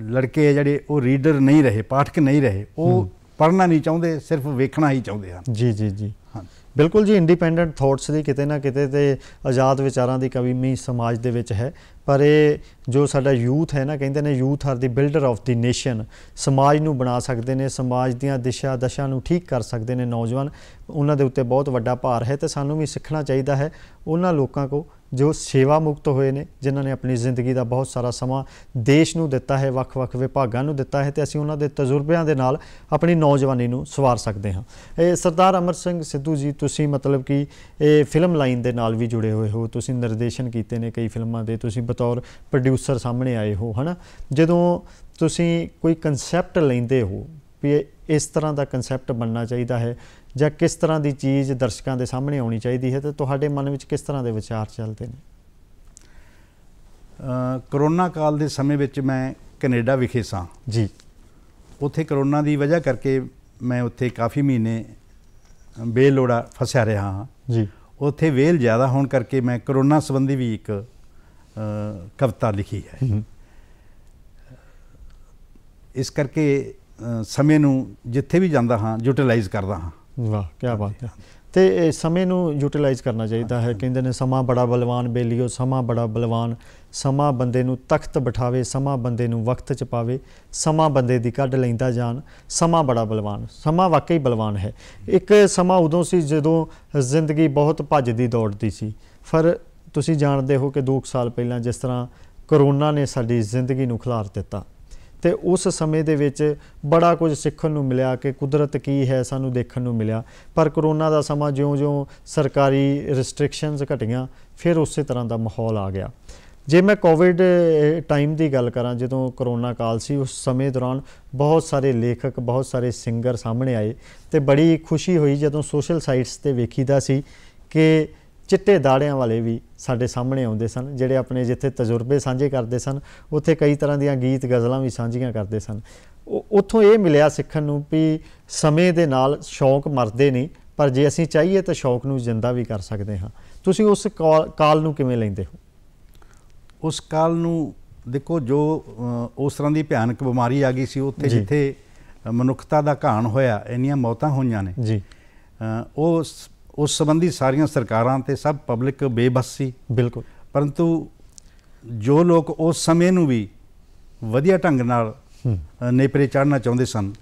ਲੜਕੇ ਜਿਹੜੇ ਉਹ ਰੀਡਰ ਨਹੀਂ ਰਹੇ ਪਾਠਕ ਨਹੀਂ ਰਹੇ ਉਹ ਪੜਨਾ ਨਹੀਂ ਚਾਹੁੰਦੇ ਸਿਰਫ ਵੇਖਣਾ ਹੀ ਚਾਹੁੰਦੇ ਹਨ ਜੀ ਜੀ ਜੀ ਹਾਂ ਬਿਲਕੁਲ ਜੀ ਇੰਡੀਪੈਂਡੈਂਟ ਥੌਟਸ ਦੀ ਕਿਤੇ ਨਾ ਕਿਤੇ ਤੇ ਆਜ਼ਾਦ ਵਿਚਾਰਾਂ ਦੀ ਕਵੀਮੀ ਸਮਾਜ ਦੇ ਵਿੱਚ ਹੈ ਪਰ ਇਹ ਜੋ ਸਾਡਾ ਯੂਥ ਹੈ ਨਾ ਕਹਿੰਦੇ ਨੇ youth are the builder of the nation ਸਮਾਜ ਨੂੰ ਬਣਾ ਸਕਦੇ ਨੇ ਸਮਾਜ ਦੀਆਂ ਦਿਸ਼ਾ ਦਸ਼ਾ ਨੂੰ ਠੀਕ ਕਰ ਸਕਦੇ ਨੇ ਨੌਜਵਾਨ ਉਹਨਾਂ ਦੇ ਉੱਤੇ ਬਹੁਤ ਵੱਡਾ ਭਾਰ ਹੈ ਤੇ ਸਾਨੂੰ ਵੀ ਸਿੱਖਣਾ ਚਾਹੀਦਾ ਹੈ ਉਹਨਾਂ ਲੋਕਾਂ ਕੋ ਜੋ ਸੇਵਾ ਮੁਕਤ ਹੋਏ ਨੇ ਜਿਨ੍ਹਾਂ ਨੇ ਆਪਣੀ ਜ਼ਿੰਦਗੀ ਦਾ ਬਹੁਤ ਸਾਰਾ ਸਮਾਂ ਦੇਸ਼ ਨੂੰ ਦਿੱਤਾ ਹੈ ਵੱਖ-ਵੱਖ ਵਿਭਾਗਾਂ ਨੂੰ ਦਿੱਤਾ ਹੈ ਤੇ ਅਸੀਂ ਉਹਨਾਂ ਦੇ ਤਜਰਬਿਆਂ ਦੇ ਨਾਲ ਆਪਣੀ ਨੌਜਵਾਨੀ ਨੂੰ ਸਵਾਰ ਸਕਦੇ ਹਾਂ ਇਹ ਸਰਦਾਰ ਅਮਰ ਸਿੰਘ ਸਿੱਧੂ ਜੀ ਤੁਸੀਂ ਮਤਲਬ ਕਿ ਇਹ ਫਿਲਮ ਲਾਈਨ ਦੇ ਨਾਲ ਵੀ ਜੁੜੇ ਹੋਏ ਹੋ ਤੁਸੀਂ ਨਿਰਦੇਸ਼ਨ ਕੀਤੇ ਨੇ ਕਈ ਫਿਲਮਾਂ ਦੇ ਤੁਸੀਂ ਬਤੌਰ ਪ੍ਰੋਡਿਊਸਰ ਸਾਹਮਣੇ ਆਏ ਹੋ ਹਨਾ ਜਦੋਂ ਤੁਸੀਂ ਕੋਈ ਕਨਸੈਪਟ ਲੈਂਦੇ ਹੋ ਵੀ ਇਸ ਤਰ੍ਹਾਂ ਦਾ ਕਨਸੈਪਟ ਬਣਨਾ ਚਾਹੀਦਾ ਹੈ ਜਾਂ ਕਿਸ ਤਰ੍ਹਾਂ ਦੀ ਚੀਜ਼ ਦਰਸ਼ਕਾਂ ਦੇ ਸਾਹਮਣੇ ਆਉਣੀ ਚਾਹੀਦੀ ਹੈ ਤੇ ਤੁਹਾਡੇ ਮਨ ਵਿੱਚ ਕਿਸ ਤਰ੍ਹਾਂ ਦੇ ਵਿਚਾਰ ਚੱਲਦੇ ਨੇ ਕਰੋਨਾ ਕਾਲ ਦੇ ਸਮੇਂ ਵਿੱਚ ਮੈਂ ਕੈਨੇਡਾ ਵਿਖੇ ਸਾਂ ਜੀ ਉੱਥੇ ਕਰੋਨਾ ਦੀ ਵਜ੍ਹਾ ਕਰਕੇ ਮੈਂ ਉੱਥੇ ਕਾਫੀ ਮਹੀਨੇ ਬੇਲੋੜਾ ਫਸਿਆ ਰਿਹਾ ਹਾਂ ਜੀ ਉੱਥੇ ਵੇਲ ਜ਼ਿਆਦਾ ਹੋਣ ਕਰਕੇ ਮੈਂ ਕਰੋਨਾ ਸੰਬੰਧੀ ਵੀ ਇੱਕ ਕਵਿਤਾ ਲਿਖੀ ਹੈ ਇਸ ਕਰਕੇ ਸਮੇਂ ਨੂੰ ਜਿੱਥੇ ਵੀ ਜਾਂਦਾ ਹਾਂ ਯੂਟਿਲਾਈਜ਼ ਕਰਦਾ ਹਾਂ ਵਾਹ ਕੀ ਬਾਤ ਹੈ ਤੇ ਸਮੇਂ ਨੂੰ ਯੂਟਿਲਾਈਜ਼ ਕਰਨਾ ਚਾਹੀਦਾ ਹੈ ਕਹਿੰਦੇ ਨੇ ਸਮਾਂ ਬੜਾ ਬਲਵਾਨ ਬੇਲੀਓ ਸਮਾਂ ਬੜਾ ਬਲਵਾਨ ਸਮਾਂ ਬੰਦੇ ਨੂੰ ਤਖਤ ਬਿਠਾਵੇ ਸਮਾਂ ਬੰਦੇ ਨੂੰ ਵਕਤ ਚ ਪਾਵੇ ਸਮਾਂ ਬੰਦੇ ਦੀ ਕੱਢ ਲੈਂਦਾ ਜਾਨ ਸਮਾਂ ਬੜਾ ਬਲਵਾਨ ਸਮਾਂ ਵਾਕਈ ਬਲਵਾਨ ਹੈ ਇੱਕ ਸਮਾਂ ਉਦੋਂ ਸੀ ਜਦੋਂ ਜ਼ਿੰਦਗੀ ਬਹੁਤ ਭੱਜਦੀ ਦੌੜਦੀ ਸੀ ਪਰ ਤੁਸੀਂ ਜਾਣਦੇ ਹੋ ਕਿ 2 ਸਾਲ ਪਹਿਲਾਂ ਜਿਸ ਤਰ੍ਹਾਂ ਕਰੋਨਾ ਨੇ ਸਾਡੀ ਜ਼ਿੰਦਗੀ ਨੂੰ ਖਿਲਾਰ ਦਿੱਤਾ ਤੇ ਉਸ ਸਮੇਂ ਦੇ ਵਿੱਚ ਬੜਾ ਕੁਝ ਸਿੱਖਣ ਨੂੰ ਮਿਲਿਆ ਕਿ ਕੁਦਰਤ ਕੀ ਹੈ ਸਾਨੂੰ ਦੇਖਣ ਨੂੰ ਮਿਲਿਆ ਪਰ ਕਰੋਨਾ ਦਾ ਸਮਾਂ ਜਿਉਂ-ਜਿਉਂ ਸਰਕਾਰੀ ਰੈਸਟ੍ਰਿਕਸ਼ਨਸ ਘਟੀਆਂ ਫਿਰ ਉਸੇ ਤਰ੍ਹਾਂ ਦਾ ਮਾਹੌਲ ਆ ਗਿਆ ਜੇ ਮੈਂ ਕੋਵਿਡ ਟਾਈਮ ਦੀ ਗੱਲ ਕਰਾਂ ਜਦੋਂ ਕਰੋਨਾ ਕਾਲ ਸੀ ਉਸ ਸਮੇਂ ਦੌਰਾਨ ਬਹੁਤ ਸਾਰੇ ਲੇਖਕ ਬਹੁਤ ਸਾਰੇ ਸਿੰਗਰ ਸਾਹਮਣੇ ਆਏ ਤੇ ਬੜੀ ਖੁਸ਼ੀ ਹੋਈ ਜਦੋਂ ਸੋਸ਼ਲ ਸਾਈਟਸ ਤੇ ਵੇਖੀਦਾ ਸੀ ਕਿ ਚਿੱਟੇ ਦਾੜਿਆਂ ਵਾਲੇ ਵੀ ਸਾਡੇ ਸਾਹਮਣੇ ਆਉਂਦੇ ਸਨ ਜਿਹੜੇ ਆਪਣੇ ਜਿੱਥੇ ਤਜਰਬੇ ਸਾਂਝੇ ਕਰਦੇ ਸਨ ਉੱਥੇ ਕਈ ਤਰ੍ਹਾਂ ਦੀਆਂ ਗੀਤ ਗਜ਼ਲਾਂ ਵੀ ਸਾਂਝੀਆਂ ਕਰਦੇ ਸਨ ਉੱਥੋਂ ਇਹ ਮਿਲਿਆ ਸਿੱਖਣ ਨੂੰ ਵੀ ਸਮੇਂ ਦੇ ਨਾਲ ਸ਼ੌਂਕ ਮਰਦੇ ਨਹੀਂ ਪਰ ਜੇ ਅਸੀਂ ਚਾਹੀਏ ਤਾਂ ਸ਼ੌਂਕ ਨੂੰ ਜਿੰਦਾ ਵੀ ਕਰ ਸਕਦੇ ਹਾਂ ਤੁਸੀਂ ਉਸ ਕਾਲ ਨੂੰ ਕਿਵੇਂ ਲੈਂਦੇ ਹੋ ਉਸ ਕਾਲ ਨੂੰ ਦੇਖੋ ਜੋ ਉਸ ਤਰ੍ਹਾਂ ਦੀ ਭਿਆਨਕ ਬਿਮਾਰੀ ਆ ਗਈ ਸੀ ਉੱਥੇ ਜਿੱਥੇ ਮਨੁੱਖਤਾ ਦਾ ਘਾਣ ਹੋਇਆ ਇੰਨੀਆਂ ਮੌਤਾਂ ਹੋਈਆਂ ਨੇ ਜੀ ਉਹ ਉਸ ਸੰਬੰਧੀ ਸਾਰੀਆਂ ਸਰਕਾਰਾਂ ਤੇ ਸਭ ਪਬਲਿਕ ਬੇਬਸ ਸੀ ਬਿਲਕੁਲ ਪਰੰਤੂ ਜੋ ਲੋਕ ਉਸ ਸਮੇਂ ਨੂੰ ਵੀ ਵਧੀਆ ਢੰਗ ਨਾਲ ਨੇਪਰੇ ਚੜਨਾ ਚਾਹੁੰਦੇ ਸਨ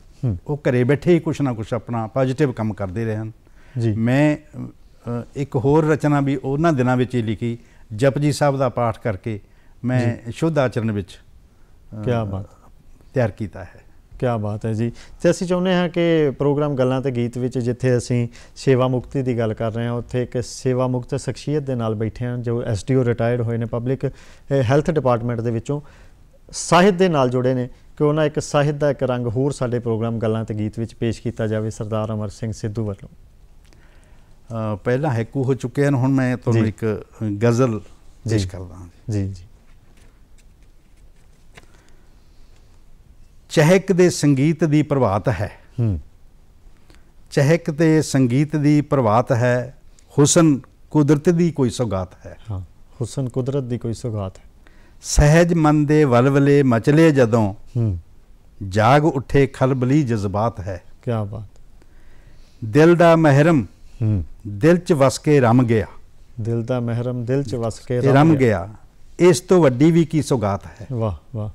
ਉਹ ਘਰੇ ਬੈਠੇ ਹੀ ਕੁਛ ਨਾ ਕੁਛ ਆਪਣਾ ਪੋਜ਼ਿਟਿਵ ਕੰਮ ਕਰਦੇ ਰਹੇ ਹਨ ਜੀ ਮੈਂ ਇੱਕ ਹੋਰ ਰਚਨਾ ਵੀ ਉਹਨਾਂ ਦਿਨਾਂ ਵਿੱਚ ਹੀ ਲਿਖੀ ਜਪਜੀ ਸਾਹਿਬ ਦਾ ਪਾਠ ਕਰਕੇ ਮੈਂ ਸ਼ੁੱਧ ਆਚਰਣ ਵਿੱਚ ਕੀ ਬਾਤ ਤਿਆਰ ਕੀਤਾ ਹੈ ਕੀ ਬਾਤ ਹੈ ਜੀ ਤੇ ਅਸੀਂ ਚਾਹੁੰਦੇ ਹਾਂ ਕਿ ਪ੍ਰੋਗਰਾਮ ਗੱਲਾਂ ਤੇ ਗੀਤ ਵਿੱਚ ਜਿੱਥੇ ਅਸੀਂ ਸੇਵਾ ਮੁਕਤੀ ਦੀ ਗੱਲ ਕਰ ਰਹੇ ਹਾਂ ਉੱਥੇ ਇੱਕ ਸੇਵਾ ਮੁਕਤ ਸ਼ਖਸੀਅਤ ਦੇ ਨਾਲ ਬੈਠੇ ਹਾਂ ਜੋ ਐਸਡੀਓ ਰਿਟਾਇਰਡ ਹੋਏ ਨੇ ਪਬਲਿਕ ਹੈਲਥ ਡਿਪਾਰਟਮੈਂਟ ਦੇ ਵਿੱਚੋਂ ਸਾਹਿਤ ਦੇ ਨਾਲ ਜੁੜੇ ਨੇ ਕਿ ਉਹਨਾਂ ਇੱਕ ਸਾਹਿਤ ਦਾ ਇੱਕ ਰੰਗ ਹੋਰ ਸਾਡੇ ਪ੍ਰੋਗਰਾਮ ਗੱਲਾਂ ਤੇ ਗੀਤ ਵਿੱਚ ਪੇਸ਼ ਕੀਤਾ ਜਾਵੇ ਸਰਦਾਰ ਅਮਰ ਸਿੰਘ ਸਿੱਧੂ ਵੱਲੋਂ ਪਹਿਲਾਂ ਹੈਕੂ ਹੋ ਚੁੱਕੇ ਹਨ ਹੁਣ ਮੈਂ ਤੁਹਾਨੂੰ ਇੱਕ ਗਜ਼ਲ ਪੇਸ਼ ਕਰਦਾ ਹਾਂ ਜੀ ਜੀ ਚਹਿਕ ਦੇ ਸੰਗੀਤ ਦੀ ਪ੍ਰਭਾਤ ਹੈ ਹੂੰ ਚਹਿਕ ਤੇ ਸੰਗੀਤ ਦੀ ਪ੍ਰਭਾਤ ਹੈ ਹੁਸਨ ਕੁਦਰਤ ਦੀ ਕੋਈ ਸੁਗਾਤ ਹੈ ਹਾਂ ਹੁਸਨ ਕੁਦਰਤ ਦੀ ਕੋਈ ਸੁਗਾਤ ਹੈ ਸਹਿਜ ਮਨ ਦੇ ਵਲਵਲੇ ਮਚਲੇ ਜਦੋਂ ਹੂੰ ਜਾਗ ਉੱਠੇ ਖਲਬਲੀ ਜਜ਼ਬਾਤ ਹੈ ਕੀ ਬਾਤ ਦਿਲ ਦਾ ਮਹਿਰਮ ਹੂੰ ਦਿਲ 'ਚ ਵਸ ਕੇ ਰਮ ਗਿਆ ਦਿਲ ਦਾ ਮਹਿਰਮ ਦਿਲ 'ਚ ਵਸ ਕੇ ਰਮ ਗਿਆ ਇਸ ਤੋਂ ਵੱਡੀ ਵੀ ਕੀ ਸੁਗਾਤ ਹੈ ਵਾਹ ਵਾਹ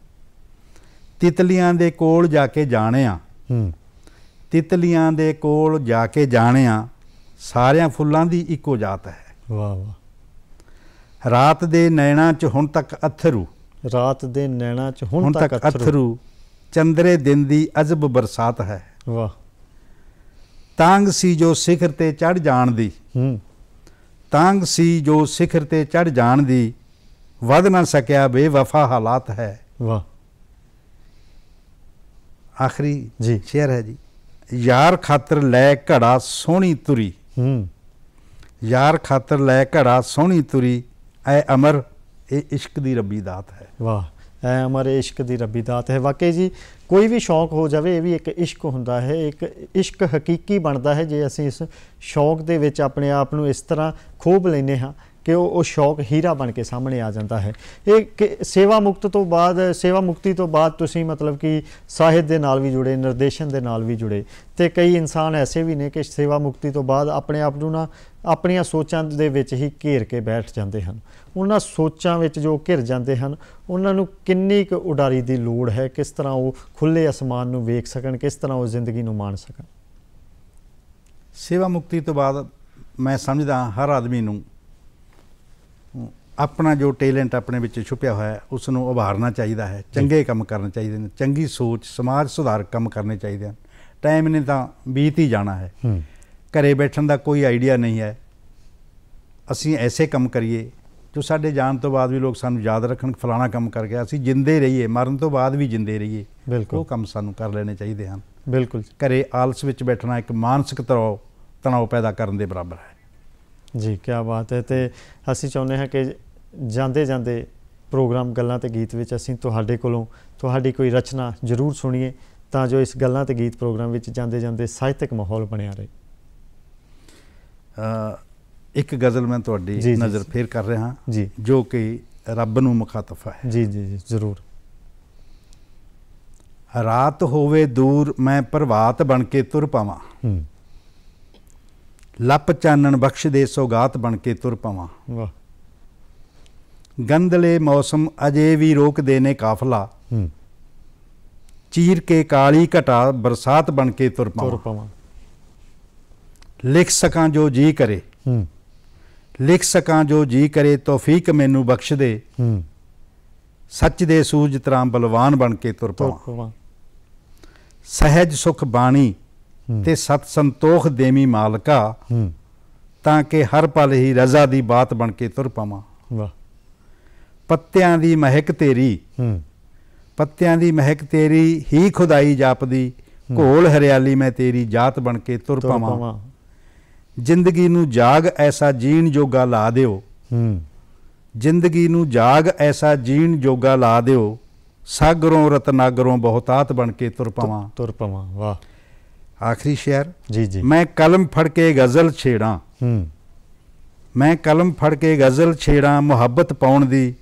ਤਿਤਲੀਆਂ ਦੇ ਕੋਲ ਜਾ ਕੇ ਜਾਣਿਆ ਹੂੰ ਤਿਤਲੀਆਂ ਦੇ ਕੋਲ ਜਾ ਕੇ ਜਾਣਿਆ ਸਾਰਿਆਂ ਫੁੱਲਾਂ ਦੀ ਇੱਕੋ ਜਾਤ ਹੈ ਵਾਹ ਵਾਹ ਰਾਤ ਦੇ ਨੈਣਾ 'ਚ ਹੁਣ ਤੱਕ ਅਥਰੂ ਰਾਤ ਦੇ ਨੈਣਾ 'ਚ ਹੁਣ ਤੱਕ ਅਥਰੂ ਚੰਦਰੇ ਦਿਨ ਦੀ ਅਜਬ ਬਰਸਾਤ ਹੈ ਵਾਹ ਤਾਂਗ ਸੀ ਜੋ ਸਿਖਰ ਤੇ ਚੜ ਜਾਣ ਦੀ ਹੂੰ ਤਾਂਗ ਸੀ ਜੋ ਸਿਖਰ ਤੇ ਚੜ ਜਾਣ ਦੀ ਵਧ ਨਾ ਸਕਿਆ ਬੇਵਫਾ ਹਾਲਾਤ ਹੈ ਵਾਹ ਆਖਰੀ ਜੀ ਸ਼ੇਅਰ ਹੈ ਜੀ ਯਾਰ ਖਾਤਰ ਲੈ ਘੜਾ ਸੋਹਣੀ ਤੁਰੀ ਹੂੰ ਯਾਰ ਖਾਤਰ ਲੈ ਘੜਾ ਸੋਹਣੀ ਤੁਰੀ ਐ ਅਮਰ ਇਹ ਇਸ਼ਕ ਦੀ ਰੱਬੀ ਦਾਤ ਹੈ ਵਾਹ ਐ ਅਮਰ ਇਸ਼ਕ ਦੀ ਰੱਬੀ ਦਾਤ ਹੈ ਵਾਕਈ ਜੀ ਕੋਈ ਵੀ ਸ਼ੌਕ ਹੋ ਜਾਵੇ ਇਹ ਵੀ ਇੱਕ ਇਸ਼ਕ ਹੁੰਦਾ ਹੈ ਇੱਕ ਇਸ਼ਕ ਹਕੀਕੀ ਬਣਦਾ ਹੈ ਜੇ ਅਸੀਂ ਇਸ ਸ਼ੌਕ ਦੇ ਵਿੱਚ ਆਪਣੇ ਆਪ ਨੂੰ ਇਸ ਤਰ੍ਹਾਂ ਖੋਬ ਲੈਨੇ ਹਾਂ ਕਿ ਉਹ ਉਹ ਸ਼ੌਕ ਹੀਰਾ ਬਣ ਕੇ ਸਾਹਮਣੇ ਆ ਜਾਂਦਾ ਹੈ ਇਹ ਸੇਵਾ ਮੁਕਤ ਤੋਂ ਬਾਅਦ ਸੇਵਾ ਮੁਕਤੀ ਤੋਂ ਬਾਅਦ ਤੁਸੀਂ ਮਤਲਬ ਕਿ ਸਾਹਿਤ ਦੇ ਨਾਲ ਵੀ ਜੁੜੇ ਨਿਰਦੇਸ਼ਨ ਦੇ ਨਾਲ ਵੀ ਜੁੜੇ ਤੇ ਕਈ ਇਨਸਾਨ ਐਸੇ ਵੀ ਨੇ ਕਿ ਸੇਵਾ ਮੁਕਤੀ ਤੋਂ ਬਾਅਦ ਆਪਣੇ ਆਪ ਨੂੰ ਨਾ ਆਪਣੀਆਂ ਸੋਚਾਂ ਦੇ ਵਿੱਚ ਹੀ ਘੇਰ ਕੇ ਬੈਠ ਜਾਂਦੇ ਹਨ ਉਹਨਾਂ ਸੋਚਾਂ ਵਿੱਚ ਜੋ ਘਿਰ ਜਾਂਦੇ ਹਨ ਉਹਨਾਂ ਨੂੰ ਕਿੰਨੀ ਕੁ ਉਡਾਰੀ ਦੀ ਲੋੜ ਹੈ ਕਿਸ ਤਰ੍ਹਾਂ ਉਹ ਖੁੱਲੇ ਅਸਮਾਨ ਨੂੰ ਵੇਖ ਸਕਣ ਕਿਸ ਤਰ੍ਹਾਂ ਉਹ ਜ਼ਿੰਦਗੀ ਨੂੰ ਮਾਣ ਸਕਣ ਸੇਵਾ ਮੁਕਤੀ ਤੋਂ ਬਾਅਦ ਮੈਂ ਸਮਝਦਾ ਹਰ ਆਦਮੀ ਨੂੰ ਆਪਣਾ ਜੋ ਟੈਲੈਂਟ ਆਪਣੇ ਵਿੱਚ ਛੁਪਿਆ ਹੋਇਆ ਹੈ ਉਸ ਨੂੰ ਉਭਾਰਨਾ ਚਾਹੀਦਾ ਹੈ ਚੰਗੇ ਕੰਮ ਕਰਨੇ ਚਾਹੀਦੇ ਨੇ ਚੰਗੀ ਸੋਚ ਸਮਾਜ ਸੁਧਾਰਕ ਕੰਮ ਕਰਨੇ ਚਾਹੀਦੇ ਹਨ ਟਾਈਮ ਨੇ ਤਾਂ ਬੀਤ ਹੀ ਜਾਣਾ ਹੈ ਘਰੇ ਬੈਠਣ ਦਾ ਕੋਈ ਆਈਡੀਆ ਨਹੀਂ ਹੈ ਅਸੀਂ ਐਸੇ ਕੰਮ ਕਰੀਏ ਜੋ ਸਾਡੇ ਜਾਣ ਤੋਂ ਬਾਅਦ ਵੀ ਲੋਕ ਸਾਨੂੰ ਯਾਦ ਰੱਖਣ ਫਲਾਣਾ ਕੰਮ ਕਰ ਗਿਆ ਅਸੀਂ ਜਿੰਦੇ ਰਹੀਏ ਮਰਨ ਤੋਂ ਬਾਅਦ ਵੀ ਜਿੰਦੇ ਰਹੀਏ ਉਹ ਕੰਮ ਸਾਨੂੰ ਕਰ ਲੈਣੇ ਚਾਹੀਦੇ ਹਨ ਬਿਲਕੁਲ ਘਰੇ ਆਲਸ ਵਿੱਚ ਬੈਠਣਾ ਇੱਕ ਮਾਨਸਿਕ ਤਣਾਅ ਤਣਾਅ ਪੈਦਾ ਕਰਨ ਦੇ ਬਰਾਬਰ ਹੈ ਜੀ ਕੀ ਬਾਤ ਹੈ ਤੇ ਅਸੀਂ ਚਾਹੁੰਦੇ ਹਾਂ ਕਿ ਜਾਂਦੇ ਜਾਂਦੇ ਪ੍ਰੋਗਰਾਮ ਗੱਲਾਂ ਤੇ ਗੀਤ ਵਿੱਚ ਅਸੀਂ ਤੁਹਾਡੇ ਕੋਲੋਂ ਤੁਹਾਡੀ ਕੋਈ ਰਚਨਾ ਜ਼ਰੂਰ ਸੁਣੀਏ ਤਾਂ ਜੋ ਇਸ ਗੱਲਾਂ ਤੇ ਗੀਤ ਪ੍ਰੋਗਰਾਮ ਵਿੱਚ ਜਾਂਦੇ ਜਾਂਦੇ ਸਾਹਿਤਕ ਮਾਹੌਲ ਬਣਿਆ ਰਹੇ ਇੱਕ ਗਜ਼ਲ ਮੈਂ ਤੁਹਾਡੀ ਨਜ਼ਰ ਫੇਰ ਕਰ ਰਿਹਾ ਜੋ ਕਿ ਰੱਬ ਨੂੰ ਮੁਖਾਤਫਾ ਹੈ ਜੀ ਜੀ ਜੀ ਜ਼ਰੂਰ ਰਾਤ ਹੋਵੇ ਦੂਰ ਮੈਂ ਪ੍ਰਵਾਤ ਬਣ ਕੇ ਤੁਰ ਪਾਵਾਂ ਲੱਪ ਚਾਨਣ ਬਖਸ਼ ਦੇ ਸੋਗਾਤ ਬਣ ਕੇ ਤੁਰ ਪਾਵਾਂ ਵਾਹ ਗੰਧਲੇ ਮੌਸਮ ਅਜੇ ਵੀ ਰੋਕਦੇ ਨੇ ਕਾਫਲਾ ਹੂੰ ਚੀਰ ਕੇ ਕਾਲੀ ਘਟਾ ਬਰਸਾਤ ਬਣ ਕੇ ਤੁਰ ਪਾਵਾਂ ਲਿਖ ਸਕਾਂ ਜੋ ਜੀ ਕਰੇ ਹੂੰ ਲਿਖ ਸਕਾਂ ਜੋ ਜੀ ਕਰੇ ਤੌਫੀਕ ਮੈਨੂੰ ਬਖਸ਼ ਦੇ ਹੂੰ ਸੱਚ ਦੇ ਸੂਝ ਤਰਾਂ ਬਲਵਾਨ ਬਣ ਕੇ ਤੁਰ ਪਾਵਾਂ ਸਹਿਜ ਸੁਖ ਬਾਣੀ ਤੇ ਸਤ ਸੰਤੋਖ ਦੇਵੀ ਮਾਲਕਾ ਹੂੰ ਤਾਂ ਕਿ ਹਰ ਪਲ ਹੀ ਰਜ਼ਾ ਦੀ ਬਾਤ ਬਣ ਕੇ ਤੁਰ ਪਾਵਾਂ ਵਾਹ ਪੱਤਿਆਂ ਦੀ ਮਹਿਕ ਤੇਰੀ ਹੂੰ ਪੱਤਿਆਂ ਦੀ ਮਹਿਕ ਤੇਰੀ ਹੀ ਖੁਦਾਈ ਜਾਪਦੀ ਘੋਲ ਹਰਿਆਲੀ ਮੈਂ ਤੇਰੀ ਜਾਤ ਬਣ ਕੇ ਤੁਰ ਪਾਵਾਂ ਜ਼ਿੰਦਗੀ ਨੂੰ ਜਾਗ ਐਸਾ ਜੀਣ ਜੋਗਾ ਲਾ ਦਿਓ ਹੂੰ ਜ਼ਿੰਦਗੀ ਨੂੰ ਜਾਗ ਐਸਾ ਜੀਣ ਜੋਗਾ ਲਾ ਦਿਓ ਸਾਗਰੋਂ ਰਤਨਾਗਰੋਂ ਬਹੁਤਾਤ ਬਣ ਕੇ ਤੁਰ ਪਾਵਾਂ ਤੁਰ ਪਾਵਾਂ ਵਾਹ ਆਖਰੀ ਸ਼ੇਰ ਜੀ ਜੀ ਮੈਂ ਕਲਮ ਫੜ ਕੇ ਗਜ਼ਲ ਛੇੜਾਂ ਹੂੰ ਮੈਂ ਕਲਮ ਫੜ ਕੇ ਗਜ਼ਲ ਛੇੜਾਂ ਮੁਹੱਬਤ ਪਾਉਣ ਦੀ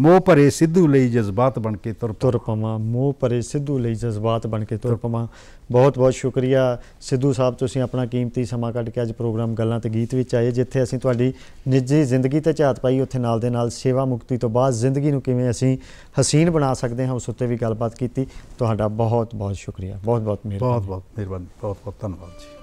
ਮੋਹ ਭਰੇ ਸਿੱਧੂ ਲਈ ਜਜ਼ਬਾਤ ਬਣ ਕੇ ਤੁਰ ਤੁਰ ਪਵਾਂ ਮੋਹ ਭਰੇ ਸਿੱਧੂ ਲਈ ਜਜ਼ਬਾਤ ਬਣ ਕੇ ਤੁਰ ਪਵਾਂ ਬਹੁਤ ਬਹੁਤ ਸ਼ੁਕਰੀਆ ਸਿੱਧੂ ਸਾਹਿਬ ਤੁਸੀਂ ਆਪਣਾ ਕੀਮਤੀ ਸਮਾਂ ਕੱਢ ਕੇ ਅੱਜ ਪ੍ਰੋਗਰਾਮ ਗੱਲਾਂ ਤੇ ਗੀਤ ਵਿੱਚ ਆਏ ਜਿੱਥੇ ਅਸੀਂ ਤੁਹਾਡੀ ਨਿੱਜੀ ਜ਼ਿੰਦਗੀ ਤੇ ਝਾਤ ਪਾਈ ਉੱਥੇ ਨਾਲ ਦੇ ਨਾਲ ਸੇਵਾ ਮੁਕਤੀ ਤੋਂ ਬਾਅਦ ਜ਼ਿੰਦਗੀ ਨੂੰ ਕਿਵੇਂ ਅਸੀਂ ਹਸੀਨ ਬਣਾ ਸਕਦੇ ਹਾਂ ਉਸ ਉੱਤੇ ਵੀ ਗੱਲਬਾਤ ਕੀਤੀ ਤੁਹਾਡਾ ਬਹੁਤ ਬਹੁਤ ਸ਼ੁਕਰੀਆ ਬਹੁਤ ਬਹੁਤ ਮਿਹਰਬਾਨੀ ਬਹੁਤ ਬਹੁਤ ਮਿਹਰਬਾਨੀ ਬਹੁਤ ਬਹੁਤ ਧੰਨਵਾਦ ਜੀ